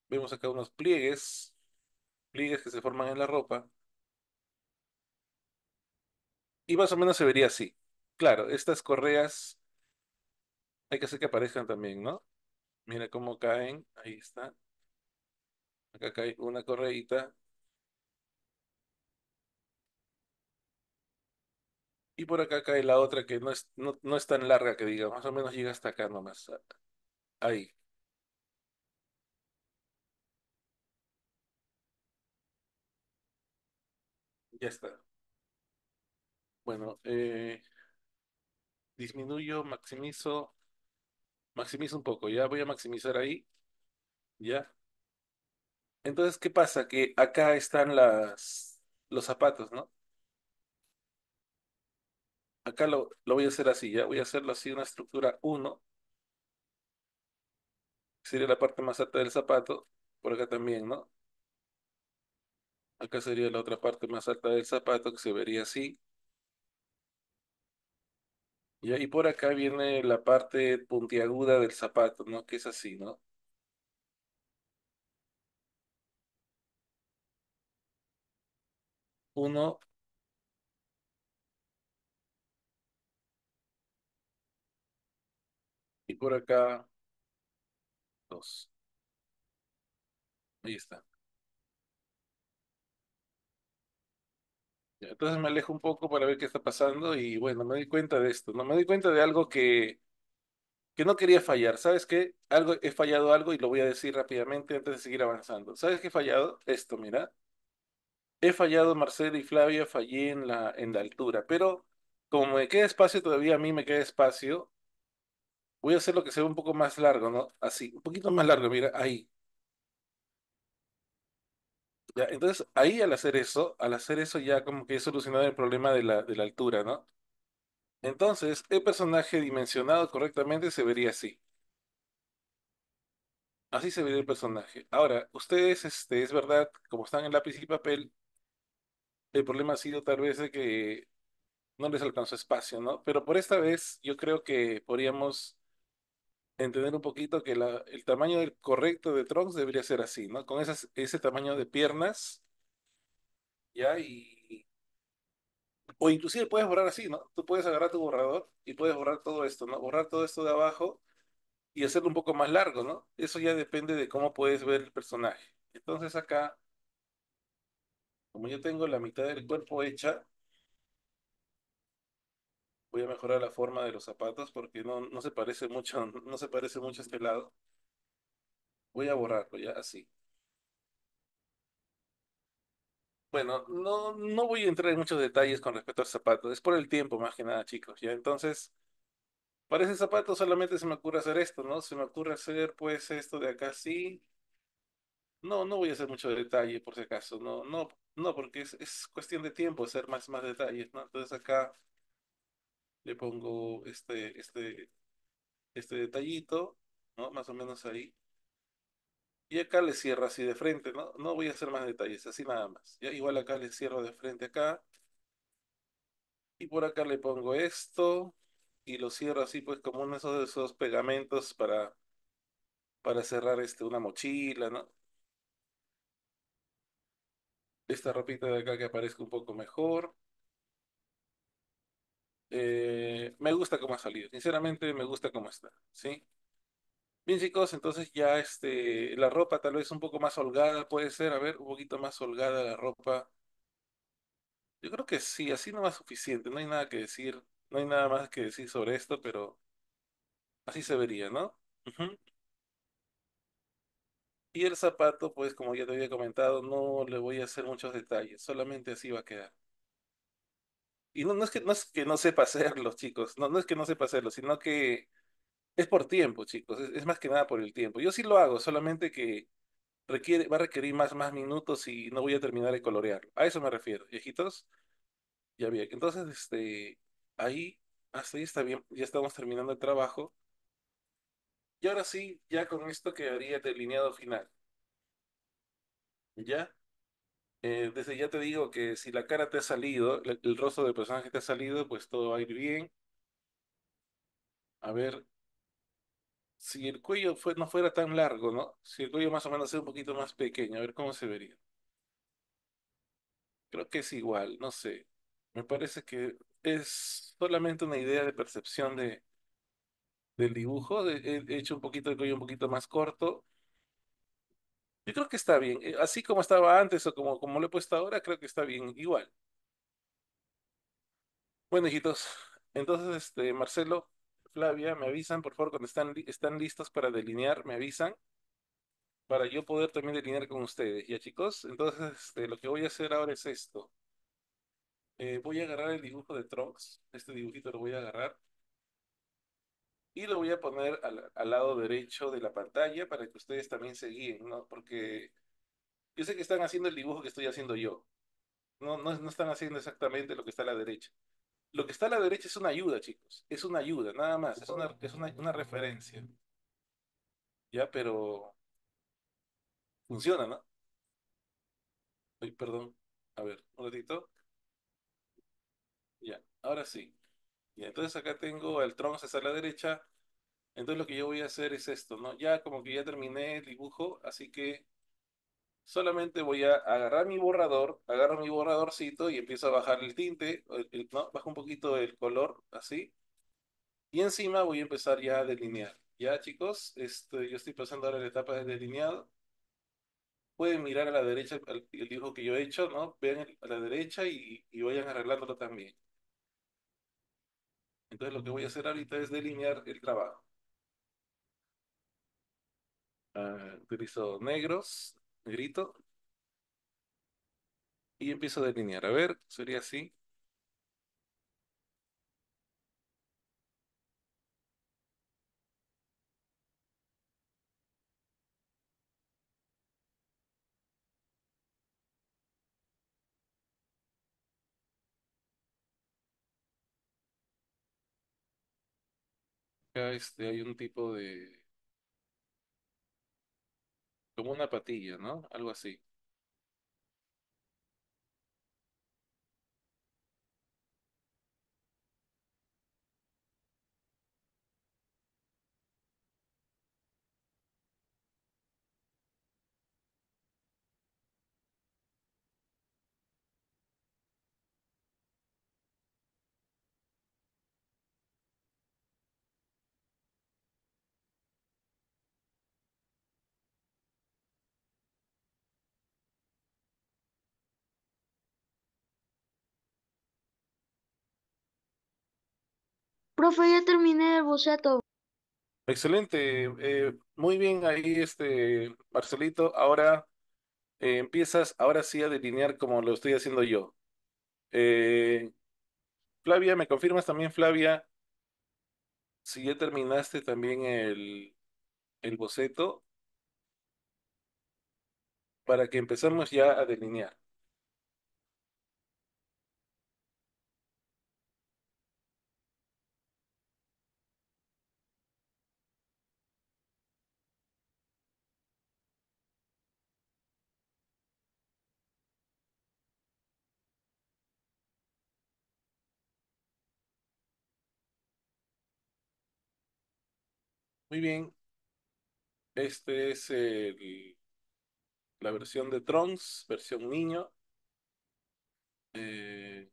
Vemos acá unos pliegues, pliegues que se forman en la ropa. Y más o menos se vería así. Claro, estas correas hay que hacer que aparezcan también, ¿no? Mira cómo caen. Ahí está. Acá cae una correita. Y por acá cae la otra que no es, no, no es tan larga que diga. Más o menos llega hasta acá nomás. Ahí. Ya está. Bueno, eh, disminuyo, maximizo maximizo un poco, ya voy a maximizar ahí, ya. Entonces, ¿qué pasa? Que acá están las, los zapatos, ¿no? Acá lo, lo voy a hacer así, ya voy a hacerlo así, una estructura 1. Sería la parte más alta del zapato, por acá también, ¿no? Acá sería la otra parte más alta del zapato que se vería así. Y, por acá viene la parte puntiaguda del zapato, ¿no? Que es así, ¿no? Uno, y por acá dos. Ahí está. Entonces me alejo un poco para ver qué está pasando y bueno, me doy cuenta de esto, ¿no? Me doy cuenta de algo que, que no quería fallar. ¿Sabes qué? Algo, he fallado algo y lo voy a decir rápidamente antes de seguir avanzando. ¿Sabes qué he fallado? Esto, mira. He fallado, Marcelo y Flavia, fallé en la, en la altura, pero como me queda espacio, todavía a mí me queda espacio, voy a hacer lo que sea un poco más largo, ¿no? Así, un poquito más largo, mira, ahí entonces, ahí al hacer eso, al hacer eso ya como que he solucionado el problema de la, de la altura, ¿no? Entonces, el personaje dimensionado correctamente se vería así. Así se vería el personaje. Ahora, ustedes, este, es verdad, como están en lápiz y papel, el problema ha sido tal vez de que no les alcanzó espacio, ¿no? Pero por esta vez yo creo que podríamos entender un poquito que la, el tamaño correcto de Trunks debería ser así, ¿no? Con ese tamaño de piernas, ¿ya? Y, o inclusive puedes borrar así, ¿no? Tú puedes agarrar tu borrador y puedes borrar todo esto, ¿no? Borrar todo esto de abajo y hacerlo un poco más largo, ¿no? Eso ya depende de cómo puedes ver el personaje. Entonces acá, como yo tengo la mitad del cuerpo hecha, voy a mejorar la forma de los zapatos porque no, no se parece mucho, no se parece mucho a este lado. Voy a borrarlo ya así. Bueno, no, no voy a entrar en muchos detalles con respecto al zapato, es por el tiempo más que nada, chicos, ¿ya? Entonces, para ese zapato solamente se me ocurre hacer esto, ¿no? Se me ocurre hacer pues esto de acá sí. No, no voy a hacer mucho detalle por si acaso, no, no, no, porque es, cuestión de tiempo hacer más, más detalles, ¿no? Entonces acá le pongo este, este, este detallito, ¿no? Más o menos ahí. Y acá le cierro así de frente, ¿no? No voy a hacer más detalles, así nada más. igual acá le cierro de frente acá. Y por acá le pongo esto. Y lo cierro así pues como uno de esos, pegamentos para, para cerrar este, una mochila, ¿no? Esta ropita de acá que aparezca un poco mejor. Eh, me gusta cómo ha salido. Sinceramente, me gusta cómo está, ¿sí? Bien, chicos, entonces ya este, la ropa tal vez un poco más holgada puede ser, a ver, un poquito más holgada la ropa. Yo creo que sí, así no va suficiente, no hay nada que decir, no hay nada más que decir sobre esto, pero así se vería, ¿no? Y el zapato, pues como ya te había comentado, no le voy a hacer muchos detalles, solamente así va a quedar. Y no, es que, no es que no sepa hacerlo, chicos. No, no es que no sepa hacerlo, sino que es por tiempo, chicos. Es, más que nada por el tiempo. Yo sí lo hago, solamente que requiere, va a requerir más, más minutos y no voy a terminar de colorearlo. A eso me refiero, viejitos. Ya bien. Entonces, este, ahí, hasta ahí está bien. Ya estamos terminando el trabajo. Y ahora sí, ya con esto quedaría delineado final. ¿Ya? Eh, desde ya te digo que si la cara te ha salido, el, rostro del personaje te ha salido, pues todo va a ir bien. A ver, si el cuello no fuera tan largo, ¿no? Si el cuello más o menos es un poquito más pequeño, a ver cómo se vería. Creo que es igual, no sé. Me parece que es solamente una idea de percepción de, del dibujo. He hecho un poquito el cuello un poquito más corto yo creo que está bien. Eh, así como estaba antes o como, como lo he puesto ahora, creo que está bien igual. Bueno, hijitos. Entonces, este, Marcelo, Flavia, me avisan, por favor, cuando están, están listos para delinear, me avisan para yo poder también delinear con ustedes. Ya, chicos, entonces este, lo que voy a hacer ahora es esto. Eh, voy a agarrar el dibujo de Trunks. Este dibujito lo voy a agarrar y lo voy a poner al, lado derecho de la pantalla para que ustedes también se guíen, ¿no? Porque yo sé que están haciendo el dibujo que estoy haciendo yo. No, no, no están haciendo exactamente lo que está a la derecha. Lo que está a la derecha es una ayuda, chicos. Es una ayuda, nada más. Es una, una referencia. Ya, pero funciona, ¿no? Ay, perdón. A ver, un ratito. Ya, ahora sí. Y entonces acá tengo el tronco hacia la derecha. Entonces lo que yo voy a hacer es esto, ¿no? Ya como que ya terminé el dibujo, así que solamente voy a agarrar mi borrador, agarro mi borradorcito y empiezo a bajar el tinte, ¿no? Bajo un poquito el color, así. Y encima voy a empezar ya a delinear. Ya chicos, este, yo estoy pasando ahora la etapa de delineado. Pueden mirar a la derecha el, dibujo que yo he hecho, ¿no? Vean a la derecha y, y vayan arreglándolo también. Entonces lo que voy a hacer ahorita es delinear el trabajo. Ah, utilizo negros, negrito. Y empiezo a delinear. A ver, sería así. acá este, hay un tipo de... como una patilla, ¿no? Algo así. Profe, ya terminé el boceto. Excelente, eh, muy bien ahí este Marcelito. Ahora eh, empiezas ahora sí a delinear como lo estoy haciendo yo. Eh, Flavia, ¿me confirmas también, Flavia, si ya terminaste también el, el boceto? Para que empezamos ya a delinear. Muy bien. Este es el, la versión de Trunks, versión niño. Eh,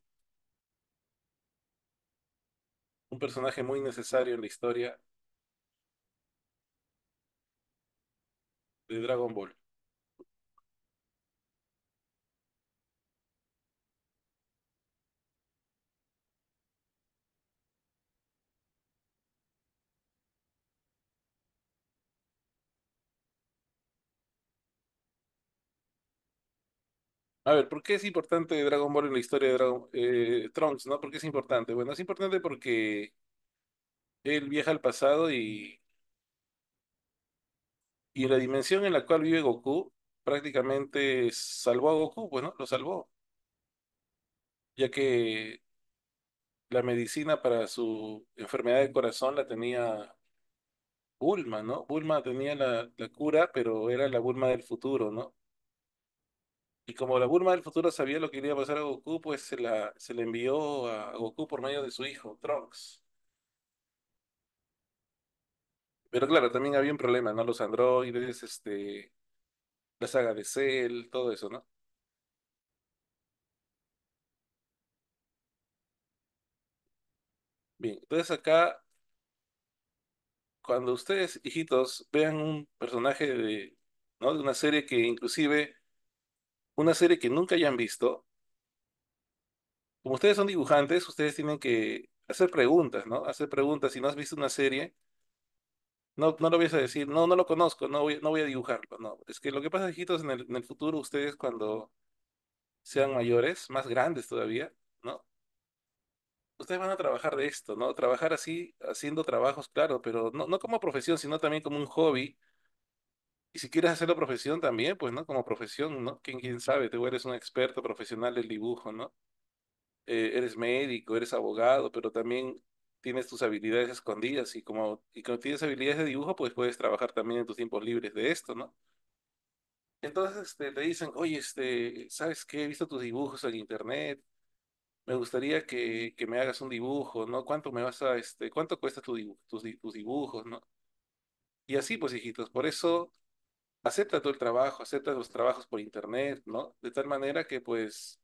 un personaje muy necesario en la historia de Dragon Ball. A ver, ¿por qué es importante Dragon Ball en la historia de Dragon, eh, Trunks, ¿no? ¿Por qué es importante? Bueno, es importante porque él viaja al pasado y, y la dimensión en la cual vive Goku prácticamente salvó a Goku, bueno, lo salvó, ya que la medicina para su enfermedad de corazón la tenía Bulma, ¿no? Bulma tenía la, la cura, pero era la Bulma del futuro, ¿no? Y como la Burma del futuro sabía lo que iba a pasar a Goku, pues se la, se le envió a Goku por medio de su hijo, Trunks. Pero claro, también había un problema, ¿no? Los androides, este, la saga de Cell, todo eso, ¿no? Bien, entonces acá, cuando ustedes, hijitos, vean un personaje de, ¿no? de una serie que inclusive una serie que nunca hayan visto, como ustedes son dibujantes, ustedes tienen que hacer preguntas, ¿no? Hacer preguntas. Si no has visto una serie, no, no lo vayas a decir, no, no lo conozco, no voy, no voy a dibujarlo, no. Es que lo que pasa, hijitos, en el, en el futuro, ustedes cuando sean mayores, más grandes todavía, ¿no? Ustedes van a trabajar de esto, ¿no? Trabajar así, haciendo trabajos, claro, pero no, no como profesión, sino también como un hobby y si quieres hacerlo profesión también, pues, ¿no? Como profesión, ¿no? ¿Quién, quién sabe? Tú eres un experto profesional del dibujo, ¿no? Eh, eres médico, eres abogado, pero también tienes tus habilidades escondidas y como, y como tienes habilidades de dibujo, pues puedes trabajar también en tus tiempos libres de esto, ¿no? Entonces este, te dicen, oye, este, ¿sabes qué? He visto tus dibujos en internet, me gustaría que, que me hagas un dibujo, ¿no? ¿Cuánto me vas a, este, cuánto cuesta tus, tus dibujos, ¿no? Y así, pues, hijitos, por eso acepta todo el trabajo, acepta los trabajos por internet, ¿no? De tal manera que pues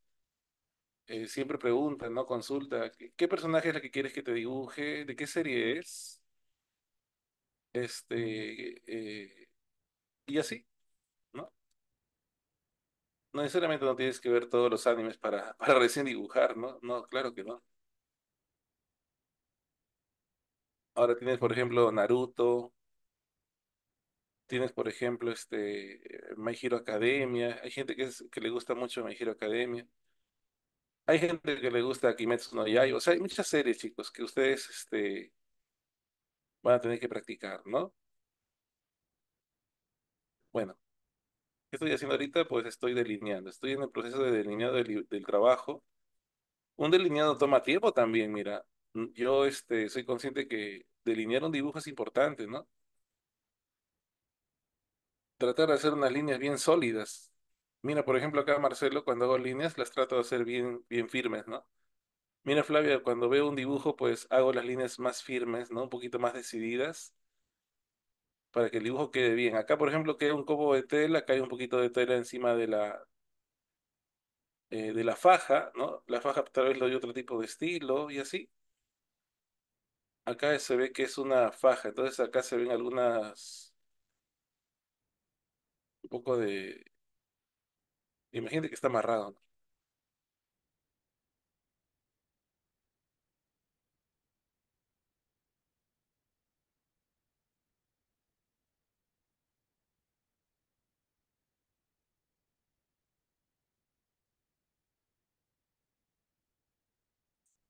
eh, siempre pregunta, ¿no? Consulta, ¿qué personaje es la que quieres que te dibuje? ¿De qué serie es? Este, eh, y así, ¿no? No necesariamente no tienes que ver todos los animes para, para recién dibujar, ¿no? No, claro que no. Ahora tienes, por ejemplo, Naruto, Tienes, por ejemplo, este eh, My Hero Academia. Hay gente que, que le gusta mucho My Hero Academia. Hay gente que le gusta Kimetsu no Yaiba. O sea, hay muchas series, chicos, que ustedes este, van a tener que practicar, ¿no? Bueno, ¿qué estoy haciendo ahorita? Pues estoy delineando. Estoy en el proceso de delineado del, trabajo. Un delineado toma tiempo también, mira. Yo este, soy consciente que delinear un dibujo es importante, ¿no? tratar de hacer unas líneas bien sólidas. Mira, por ejemplo, acá Marcelo, cuando hago líneas, las trato de hacer bien, bien firmes, ¿no? Mira, Flavia, cuando veo un dibujo, pues hago las líneas más firmes, ¿no? Un poquito más decididas para que el dibujo quede bien. Acá, por ejemplo, queda un copo de tela, acá hay un poquito de tela encima de la, eh, de la faja, ¿no? La faja tal vez lo doy otro tipo de estilo y así. Acá se ve que es una faja, entonces acá se ven algunas un poco de... Imagínate que está amarrado,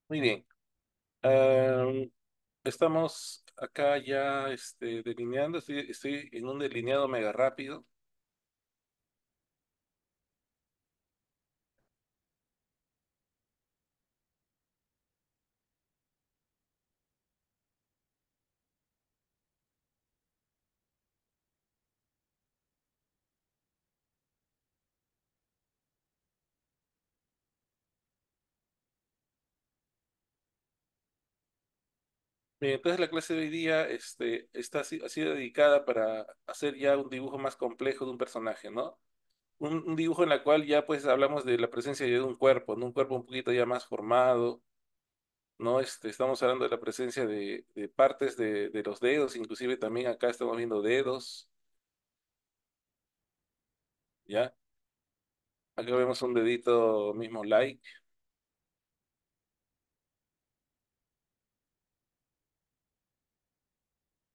Muy bien. estamos acá ya este, delineando, estoy, estoy en un delineado mega rápido. Bien, Entonces la clase de hoy día este, está, ha sido dedicada para hacer ya un dibujo más complejo de un personaje, ¿no? Un, dibujo en la cual ya pues hablamos de la presencia de un cuerpo, de Un cuerpo un poquito ya más formado, ¿no? Este, estamos hablando de la presencia de, partes de, de, los dedos, inclusive también acá estamos viendo dedos, ¿ya? Acá vemos un dedito mismo like.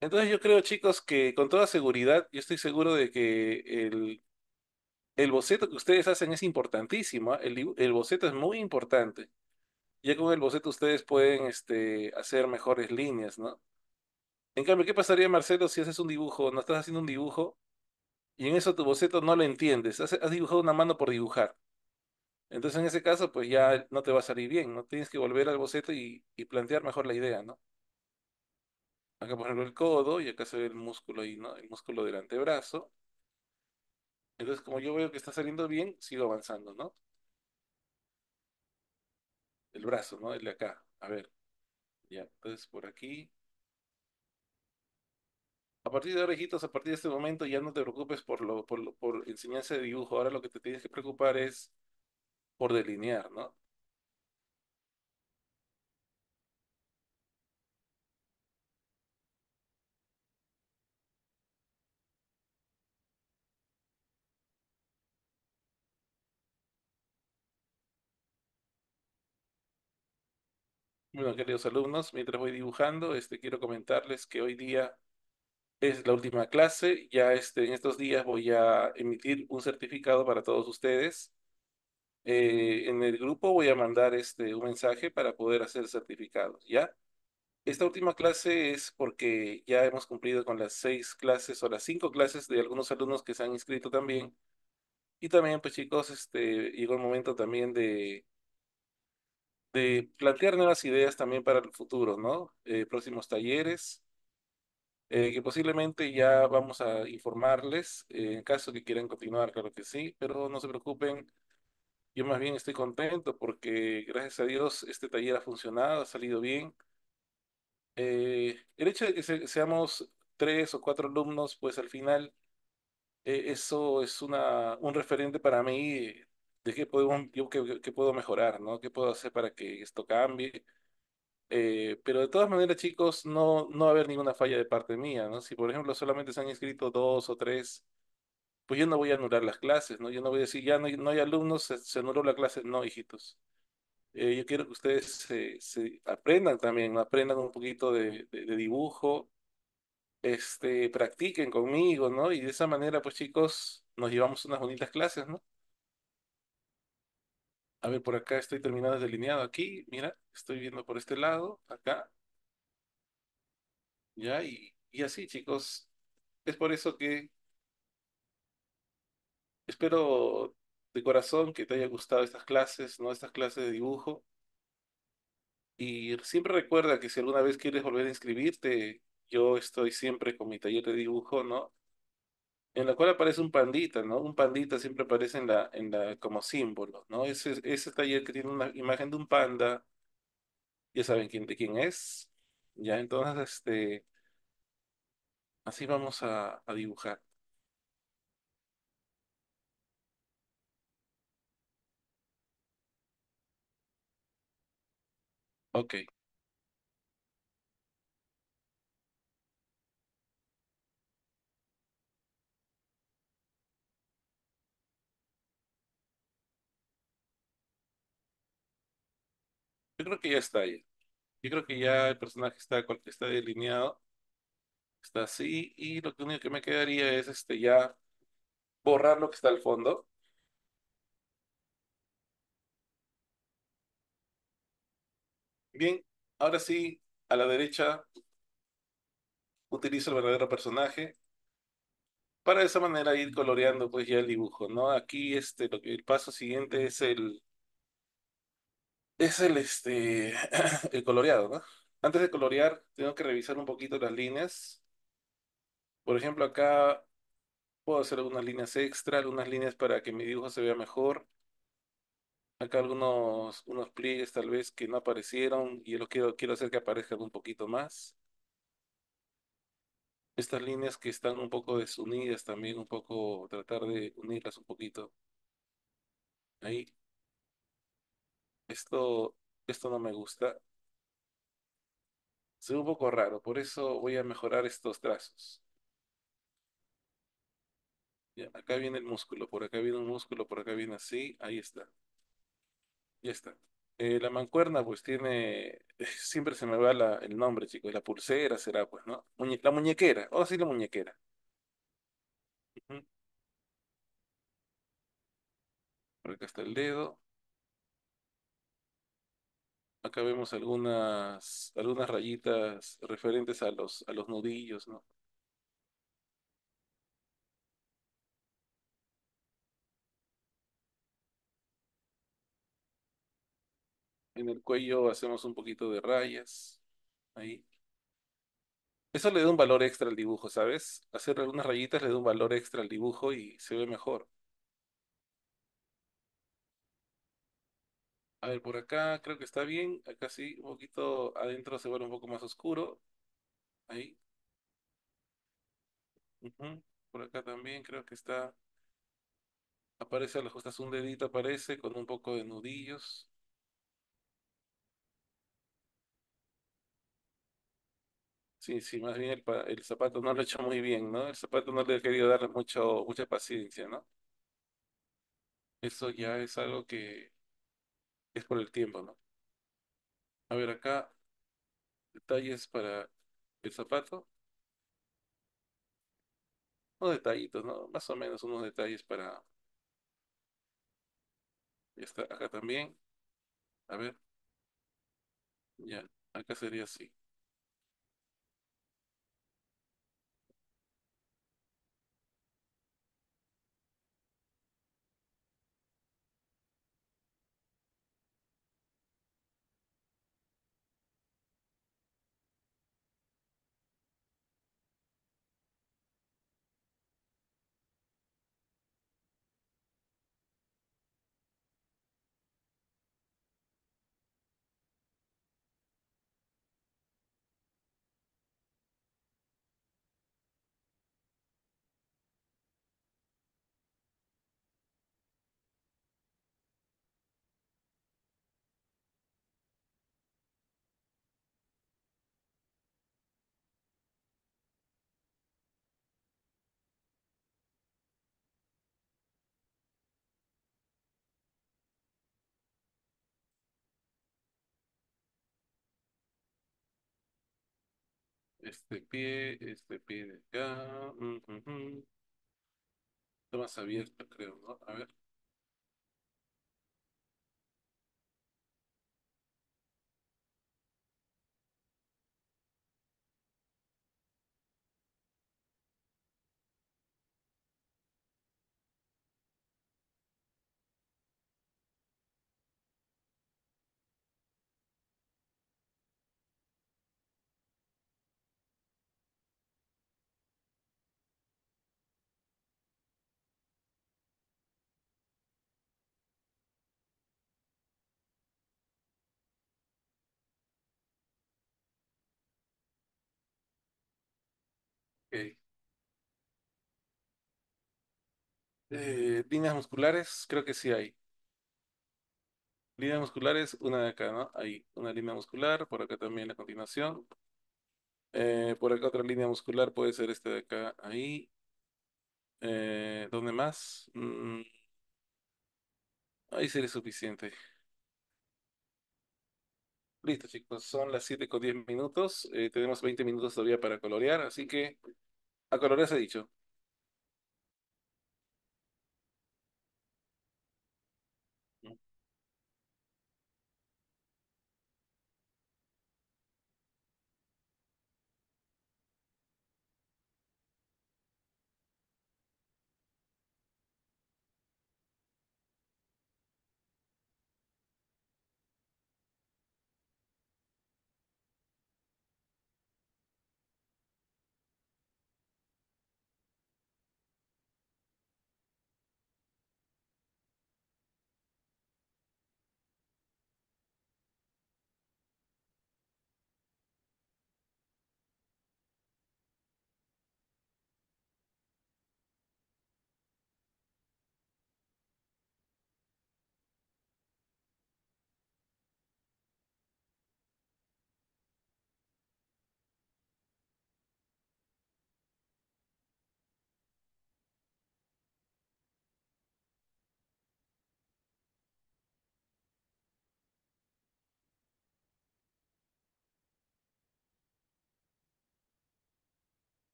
Entonces yo creo, chicos, que con toda seguridad, yo estoy seguro de que el, el boceto que ustedes hacen es importantísimo. ¿ah? El, boceto es muy importante. Ya con el boceto ustedes pueden este, hacer mejores líneas, ¿no? En cambio, ¿qué pasaría, Marcelo, si haces un dibujo, no estás haciendo un dibujo y en eso tu boceto no lo entiendes? Has, dibujado una mano por dibujar. Entonces, en ese caso, pues ya no te va a salir bien, ¿no? Tienes que volver al boceto y, y plantear mejor la idea, ¿no? Acá por el codo y acá se ve el músculo ahí, ¿no? El músculo del antebrazo. Entonces, como yo veo que está saliendo bien, sigo avanzando, ¿no? El brazo, ¿no? El de acá. A ver. Ya, entonces por aquí. A partir de ahora, a partir de este momento ya no te preocupes por, lo, por, por enseñanza de dibujo. Ahora lo que te tienes que preocupar es por delinear, ¿no? Bueno, queridos alumnos, mientras voy dibujando, este, quiero comentarles que hoy día es la última clase. Ya este, en estos días voy a emitir un certificado para todos ustedes. Eh, en el grupo voy a mandar este, un mensaje para poder hacer certificados, ¿ya? Esta última clase es porque ya hemos cumplido con las seis clases o las cinco clases de algunos alumnos que se han inscrito también. Y también, pues chicos, este, llegó el momento también de de plantear nuevas ideas también para el futuro, ¿no? Eh, próximos talleres, eh, que posiblemente ya vamos a informarles eh, en caso que quieran continuar, claro que sí, pero no se preocupen, yo más bien estoy contento porque gracias a Dios este taller ha funcionado, ha salido bien. el hecho de que seamos tres o cuatro alumnos, pues al final eso es una, un referente para mí de qué, puedo qué, puedo mejorar, ¿no? ¿Qué puedo hacer para que esto cambie? Eh, pero de todas maneras, chicos, no, no va a haber ninguna falla de parte mía, ¿no? Si, por ejemplo, solamente se han inscrito dos o tres, pues yo no voy a anular las clases, ¿no? Yo no voy a decir, ya no hay, no hay alumnos, se, anuló la clase. No, hijitos. Eh, yo quiero que ustedes se, aprendan también, aprendan un poquito de, de, de, dibujo, este, practiquen conmigo, ¿no? Y de esa manera, pues, chicos, nos llevamos unas bonitas clases, ¿no? A ver, por acá estoy terminando delineado aquí. Mira, estoy viendo por este lado, acá. Ya, y, así, chicos. Es por eso que espero de corazón que te haya gustado estas clases, ¿no? Estas clases de dibujo. Y siempre recuerda que si alguna vez quieres volver a inscribirte, yo estoy siempre con mi taller de dibujo, ¿no? en la cual aparece un pandita, ¿no? Un pandita siempre aparece en la, en la, como símbolo, ¿no? Ese, ese taller que tiene una imagen de un panda, ya saben quién, de quién es, ya entonces, este, así vamos a, a dibujar. Ok. Yo creo que ya está ahí. Yo creo que ya el personaje está, está delineado. Está así. Y lo único que me quedaría es este ya borrar lo que está al fondo. Bien, ahora sí, a la derecha utilizo el verdadero personaje para de esa manera ir coloreando pues ya el dibujo, ¿no? Aquí este, lo que, el paso siguiente es el, es el, este, el coloreado, ¿no? Antes de colorear, tengo que revisar un poquito las líneas. Por ejemplo, acá puedo hacer algunas líneas extra, algunas líneas para que mi dibujo se vea mejor. Acá algunos unos pliegues tal vez que no aparecieron y yo quiero, quiero hacer que aparezcan un poquito más. Estas líneas que están un poco desunidas también, un poco tratar de unirlas un poquito. Ahí esto, esto no me gusta. Se ve un poco raro, por eso voy a mejorar estos trazos. acá viene el músculo, por acá viene un músculo, por acá viene así, ahí está. Ya está. Eh, la mancuerna, pues tiene. Siempre se me va la, el nombre, chicos. La pulsera será, pues, ¿no? la muñequera. O oh, sí, la muñequera. Por acá está el dedo. Acá vemos algunas, algunas rayitas referentes a los, a los nudillos, ¿no? En el cuello hacemos un poquito de rayas, ahí. Eso le da un valor extra al dibujo, ¿sabes? Hacer algunas rayitas le da un valor extra al dibujo y se ve mejor. A ver, por acá creo que está bien. Acá sí, un poquito adentro se vuelve un poco más oscuro. Ahí. Por acá también creo que está. Aparece a las justas un dedito, aparece con un poco de nudillos. Sí, sí, más bien el, zapato no lo he muy bien, ¿no? El zapato no le ha querido darle mucho, mucha paciencia, ¿no? Eso ya es algo que, es por el tiempo, ¿no? A ver, acá, detalles para el zapato. Unos detallitos, ¿no? Más o menos unos detalles para... Ya está, acá también. A ver. Ya, acá sería así. este pie, este pie de acá. Está más abierto, creo, ¿no? A ver. Eh, líneas musculares, creo que sí hay. Líneas musculares, una de acá, ¿no? Hay una línea muscular, por acá también a continuación. Eh, por acá otra línea muscular puede ser este de acá, ahí. Eh, ¿dónde más? Mm, ahí sería suficiente. Listo, chicos, son las 7 con 10 minutos. Eh, tenemos 20 minutos todavía para colorear, así que a colorear se ha dicho.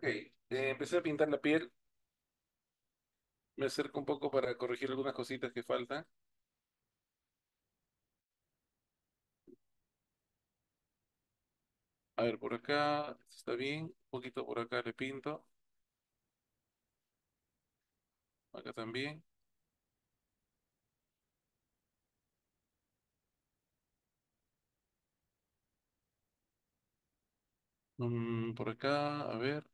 Ok, eh, empecé a pintar la piel. Me acerco un poco para corregir algunas cositas que faltan. A ver, por acá está bien. Un poquito por acá le pinto. Acá también. Mm, por acá, a ver.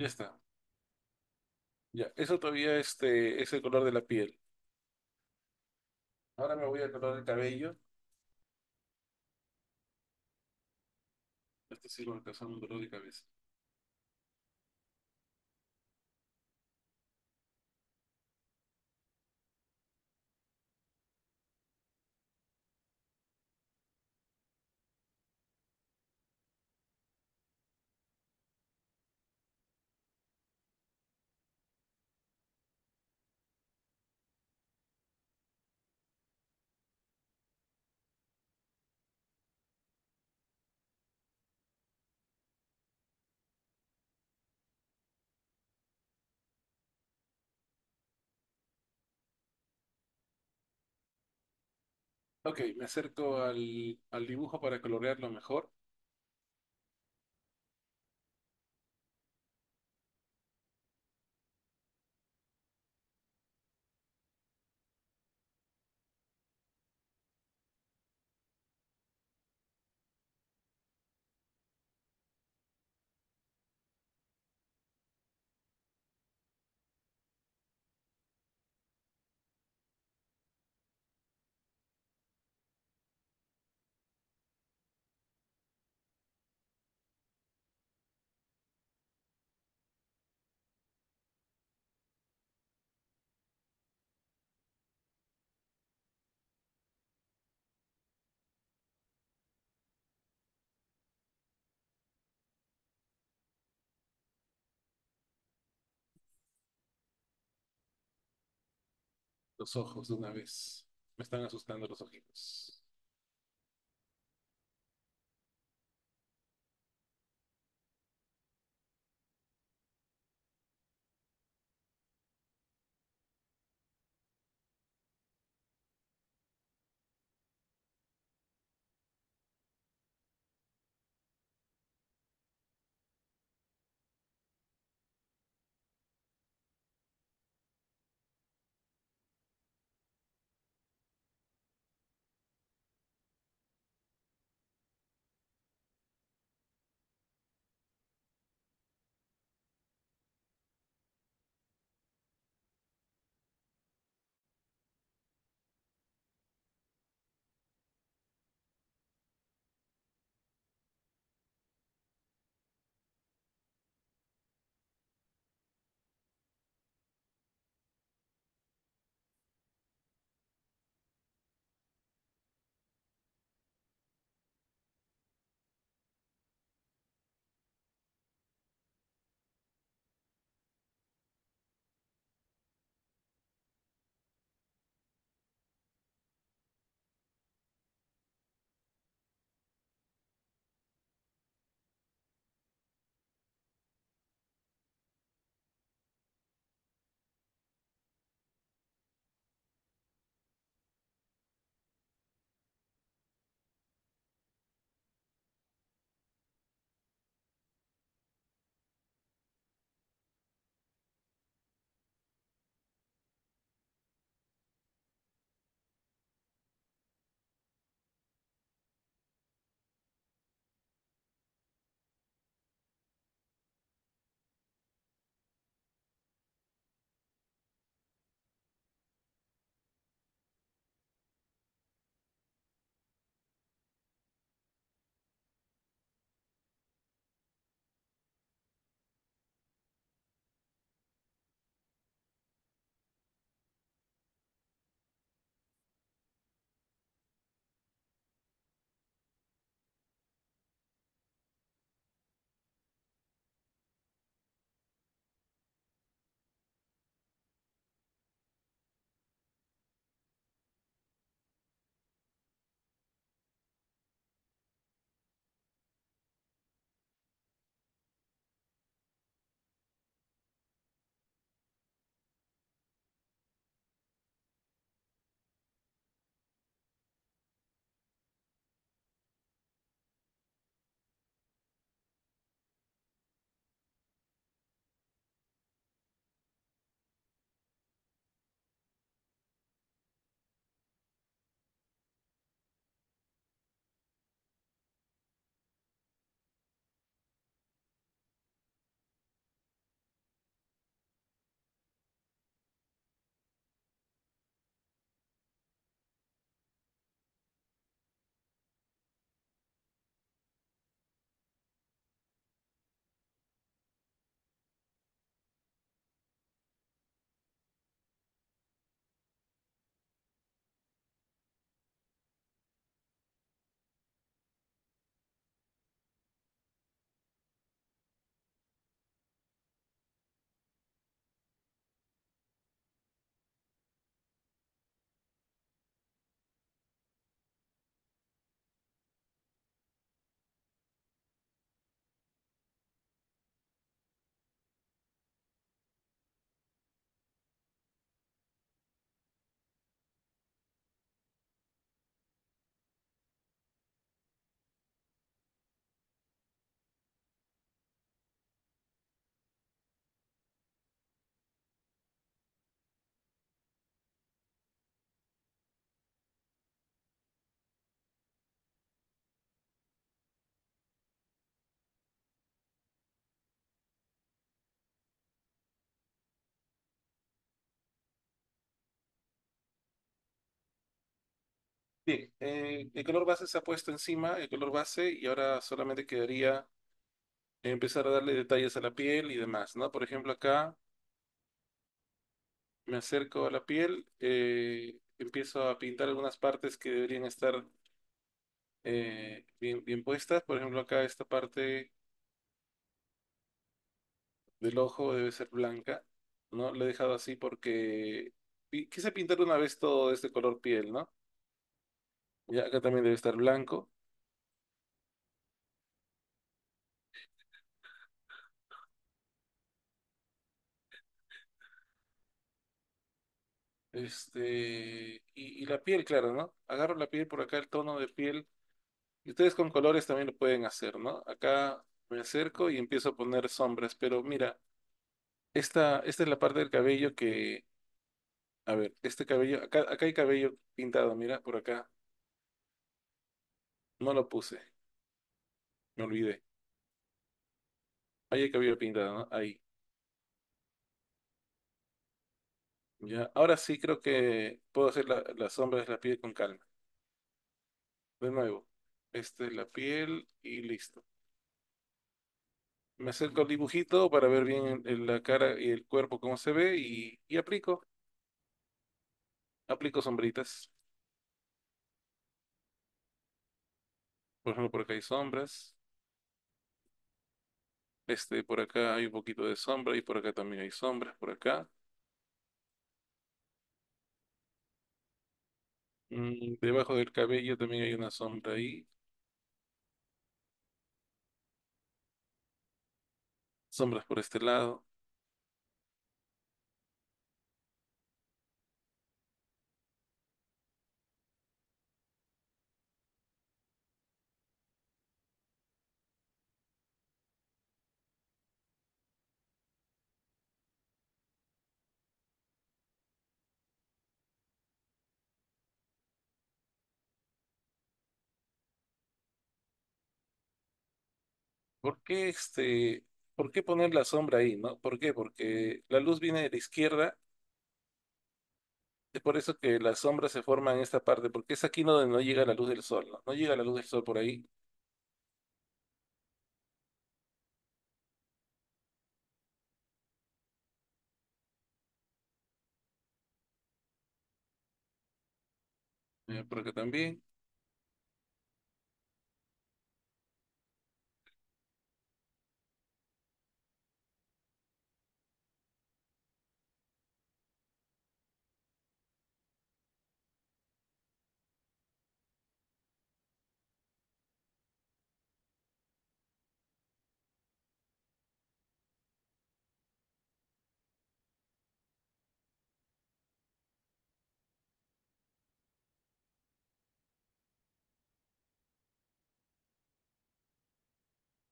Ya está. Ya. Eso todavía este, es el color de la piel. Ahora me voy al color del cabello. esto sí lo alcanzar un dolor de cabeza. Ok, me acerco al, al dibujo para colorearlo mejor. los ojos de una vez. Me están asustando los ojitos. Bien, eh, el color base se ha puesto encima, el color base, y ahora solamente quedaría empezar a darle detalles a la piel y demás, ¿no? Por ejemplo, acá me acerco a la piel, eh, empiezo a pintar algunas partes que deberían estar eh, bien, bien puestas. Por ejemplo, acá esta parte del ojo debe ser blanca, ¿no? Lo he dejado así porque quise pintar una vez todo este color piel, ¿no? ya acá también debe estar blanco. Este, y, y, la piel, claro, ¿no? Agarro la piel por acá, el tono de piel. Y ustedes con colores también lo pueden hacer, ¿no? Acá me acerco y empiezo a poner sombras, pero mira, esta, esta es la parte del cabello que, a ver, este cabello, acá, acá hay cabello pintado, mira, por acá. No lo puse, me olvidé. Ahí hay que había pintado, ¿no? Ahí. Ya, ahora sí creo que puedo hacer la- las sombras de la piel con calma. De nuevo, este es la piel y listo. Me acerco al dibujito para ver bien la cara y el cuerpo cómo se ve y, y aplico, aplico sombritas. Por ejemplo, por acá hay sombras. Este, por acá hay un poquito de sombra y por acá también hay sombras, por acá. Mm, debajo del cabello también hay una sombra ahí. Sombras por este lado. ¿Por qué este, por qué poner la sombra ahí, no? ¿Por qué? Porque la luz viene de la izquierda, es por eso que la sombra se forma en esta parte, porque es aquí donde no llega la luz del sol, ¿no? llega la luz del sol por ahí. Eh, porque también.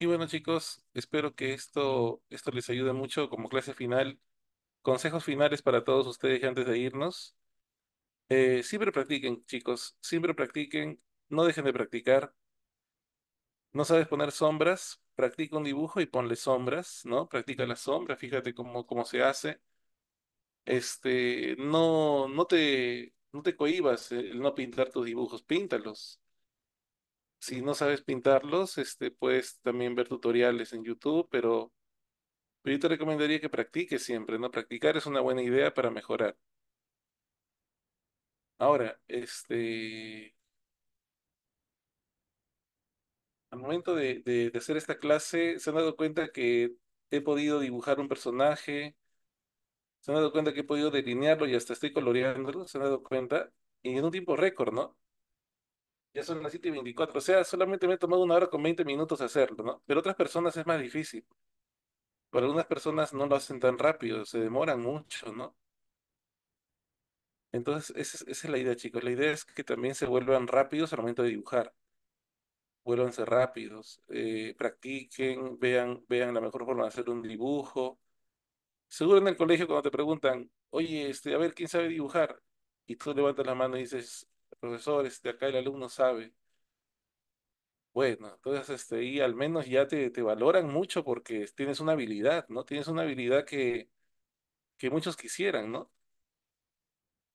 Y bueno, chicos, espero que esto, esto les ayude mucho como clase final. Consejos finales para todos ustedes antes de irnos. Eh, siempre practiquen, chicos, siempre practiquen, no dejen de practicar. No sabes poner sombras, practica un dibujo y ponle sombras, ¿no? Practica las sombras, fíjate cómo, cómo se hace. Este, no, no te, no te cohibas el no pintar tus dibujos, píntalos si no sabes pintarlos, este, puedes también ver tutoriales en YouTube, pero, yo te recomendaría que practiques siempre, ¿no? Practicar es una buena idea para mejorar. Ahora, este, al momento de, de, de hacer esta clase, se han dado cuenta que he podido dibujar un personaje, se han dado cuenta que he podido delinearlo y hasta estoy coloreándolo, se han dado cuenta, y en un tiempo récord, ¿no? ya son las 7 y 24. O sea, solamente me he tomado una hora con 20 minutos hacerlo, ¿no? Pero otras personas es más difícil. Para algunas personas no lo hacen tan rápido, se demoran mucho, ¿no? Entonces, esa es, la idea, chicos. La idea es que también se vuelvan rápidos al momento de dibujar. Vuelvanse rápidos, eh, practiquen, vean, vean la mejor forma de hacer un dibujo. Seguro en el colegio cuando te preguntan, oye, este, a ver, ¿quién sabe dibujar? Y tú levantas la mano y dices, profesor, este, acá el alumno sabe. Bueno, entonces este, y al menos ya te, te valoran mucho porque tienes una habilidad, ¿no? Tienes una habilidad que, que muchos quisieran, ¿no?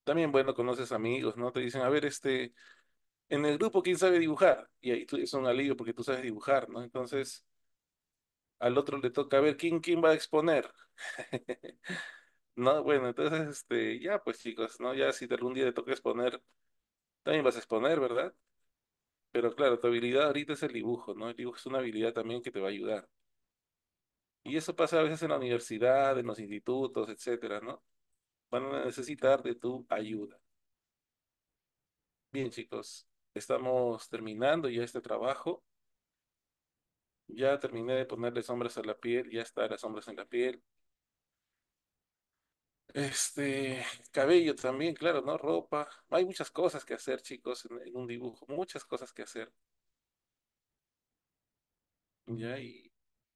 También, bueno, conoces amigos, ¿no? Te dicen, a ver, este, en el grupo, ¿quién sabe dibujar? Y ahí tú, es un alivio porque tú sabes dibujar, ¿no? Entonces, al otro le toca a ver quién, quién va a exponer. No, bueno, entonces, este, ya pues chicos, ¿no? Ya si algún día te toca exponer también vas a exponer, ¿verdad? Pero claro, tu habilidad ahorita es el dibujo, ¿no? El dibujo es una habilidad también que te va a ayudar. Y eso pasa a veces en la universidad, en los institutos, etcétera, ¿no? Van a necesitar de tu ayuda. Bien, chicos, estamos terminando ya este trabajo. Ya terminé de ponerle sombras a la piel, ya está las sombras en la piel. Este, cabello también, claro, ¿no? Ropa. Hay muchas cosas que hacer, chicos, en, un dibujo. Muchas cosas que hacer. Ya, y,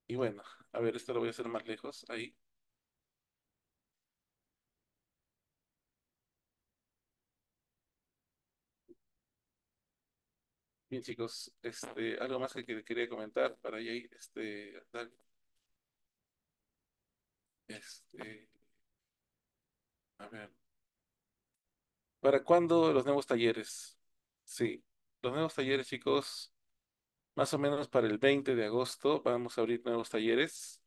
y bueno, a ver, esto lo voy a hacer más lejos. Ahí. Bien, chicos, este, algo más que quería comentar para ahí, este, este, a ver. ¿Para cuándo los nuevos talleres? Sí, los nuevos talleres, chicos, más o menos para el 20 de agosto vamos a abrir nuevos talleres.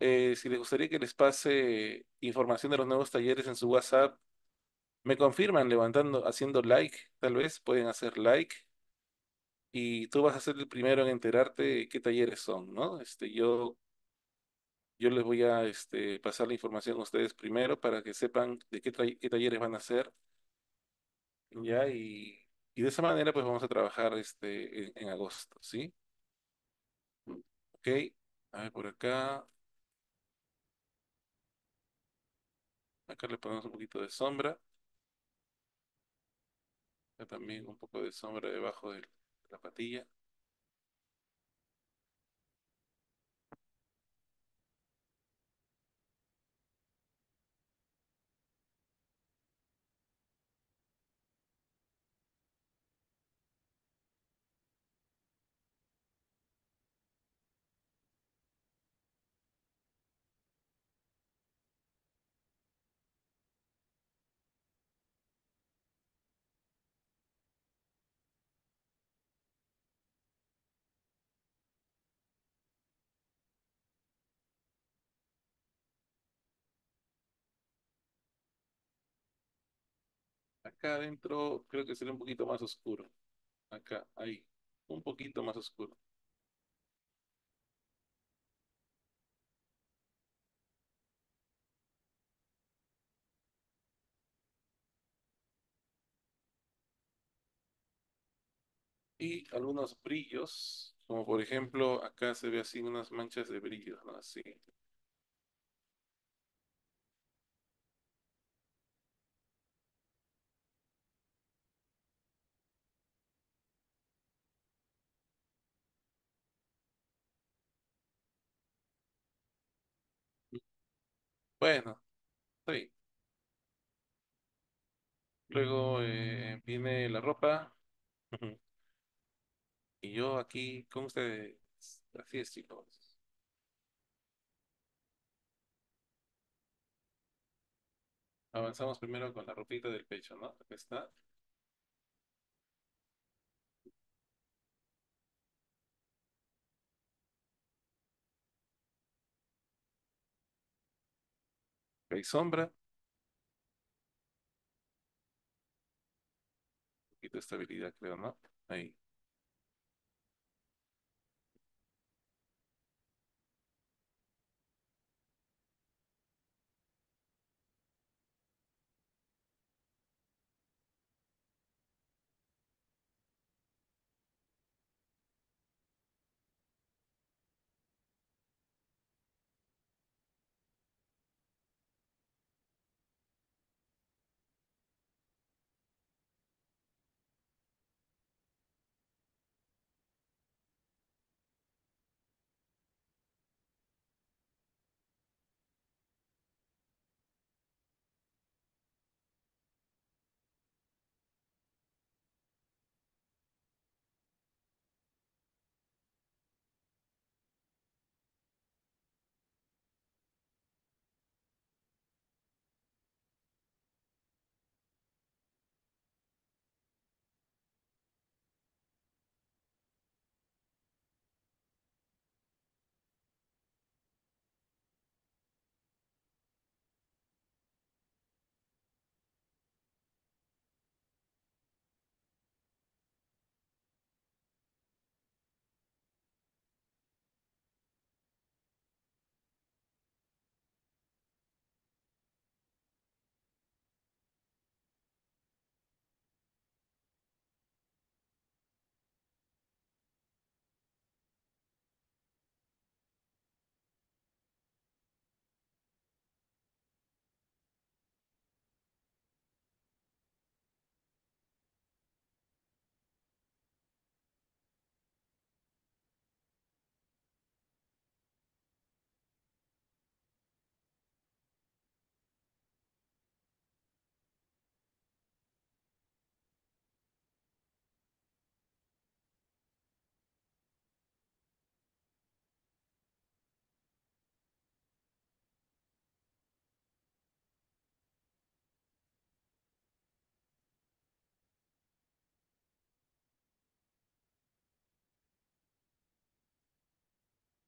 Eh, si les gustaría que les pase información de los nuevos talleres en su WhatsApp, me confirman levantando, haciendo like, tal vez pueden hacer like y tú vas a ser el primero en enterarte qué talleres son, ¿no? Este, yo yo les voy a este, pasar la información a ustedes primero para que sepan de qué, qué talleres van a hacer. Ya, y, de esa manera pues vamos a trabajar este, en, agosto, ¿sí? Ok, a ver por acá. Acá le ponemos un poquito de sombra. Acá también un poco de sombra debajo de la patilla. Acá adentro creo que será un poquito más oscuro. Acá, ahí. Un poquito más oscuro. Y algunos brillos, como por ejemplo acá se ve así unas manchas de brillo. Así. Bueno, sí Luego eh, mm. viene la ropa. Y yo aquí ¿cómo ustedes. Así es, chicos. Avanzamos primero con la ropita del pecho, ¿no? Aquí está. hay sombra. Un poquito de estabilidad, creo, ¿no? Ahí.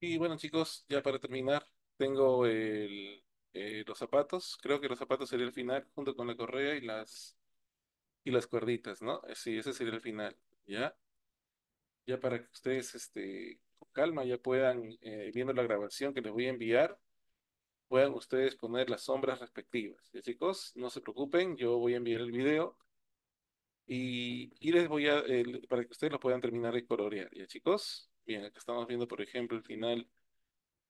Y bueno, chicos, ya para terminar, tengo eh, los zapatos. Creo que los zapatos sería el final, junto con la correa y las, y las cuerditas, ¿no? Eh, sí, ese sería el final, ¿ya? Ya para que ustedes, este, con calma, ya puedan, eh, viendo la grabación que les voy a enviar, puedan ustedes poner las sombras respectivas. ¿Ya, chicos? No se preocupen, yo voy a enviar el video. Y, y les voy a, para que ustedes lo puedan terminar de colorear, ¿ya, chicos? Bien, acá estamos viendo, por ejemplo, el final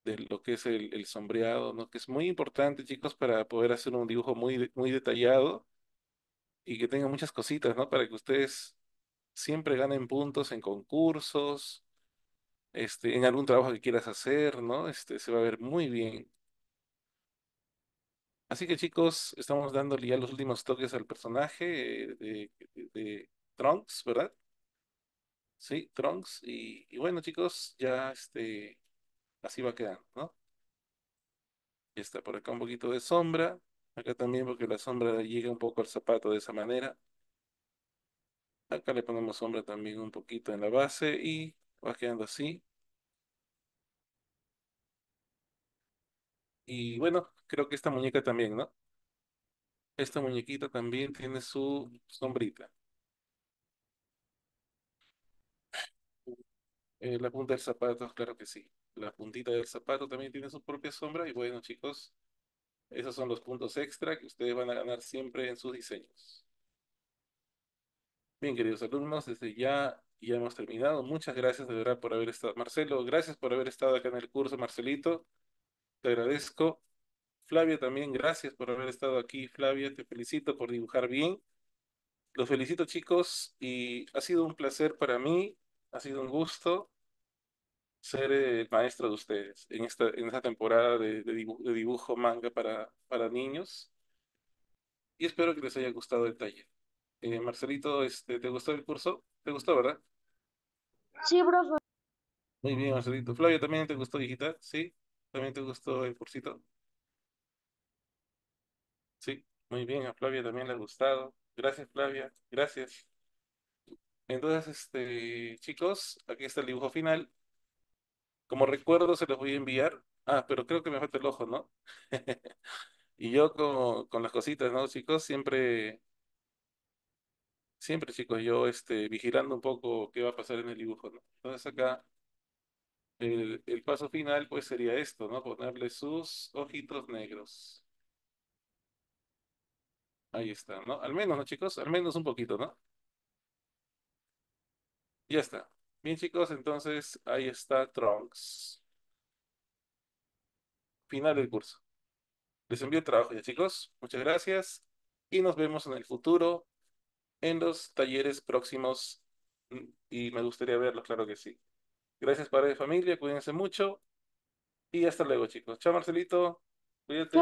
de lo que es el, sombreado, ¿no? que es muy importante, chicos, para poder hacer un dibujo muy, muy detallado y que tenga muchas cositas, ¿no? Para que ustedes siempre ganen puntos en concursos, este, en algún trabajo que quieras hacer, ¿no? Este, se va a ver muy bien. Así que chicos, estamos dándole ya los últimos toques al personaje eh, de Trunks, ¿verdad? Sí, Trunks. Y, bueno, chicos, ya este, así va quedando, ¿no? está por acá un poquito de sombra. Acá también porque la sombra llega un poco al zapato de esa manera. Acá le ponemos sombra también un poquito en la base y va quedando así. Y bueno, creo que esta muñeca también, ¿no? Esta muñequita también tiene su sombrita. Eh, la punta del zapato, claro que sí. La puntita del zapato también tiene su propia sombra y bueno, chicos, esos son los puntos extra que ustedes van a ganar siempre en sus diseños. Bien, queridos alumnos, desde ya ya hemos terminado. Muchas gracias de verdad por haber estado. Marcelo, gracias por haber estado acá en el curso, Marcelito. Te agradezco. Flavia también, gracias por haber estado aquí. Flavia, te felicito por dibujar bien. Los felicito chicos y ha sido un placer para mí, ha sido un gusto ser el eh, maestro de ustedes en esta, en esta temporada de, dibujo, manga para, para niños. Y espero que les haya gustado el taller. Eh, Marcelito, este, ¿te gustó el curso? ¿Te gustó, verdad? Sí, profesor. Muy bien, Marcelito. Flavio, ¿también te gustó digital? Sí. ¿También te gustó el cursito? Sí, muy bien. A Flavia también le ha gustado. Gracias, Flavia. Gracias. Entonces, este, chicos, aquí está el dibujo final. Como recuerdo se los voy a enviar. Ah, pero creo que me falta el ojo, ¿no? y yo con, con las cositas, ¿no, chicos? Siempre, siempre, chicos, yo este, vigilando un poco qué va a pasar en el dibujo, ¿no? Entonces acá el, el paso final pues sería esto, ¿no? Ponerle sus ojitos negros. Ahí está, ¿no? Al menos, ¿no, chicos? Al menos un poquito, ¿no? Ya está. Bien, chicos, entonces ahí está Trunks. Final del curso. Les envío el trabajo ya, chicos. Muchas gracias y nos vemos en el futuro en los talleres próximos y me gustaría verlos, claro que sí. Gracias, padre de familia, cuídense mucho y hasta luego, chicos. Chao, Marcelito. Cuídate.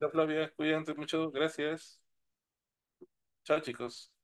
Chao, Flavia, cuídense mucho. Gracias. Chao, chicos.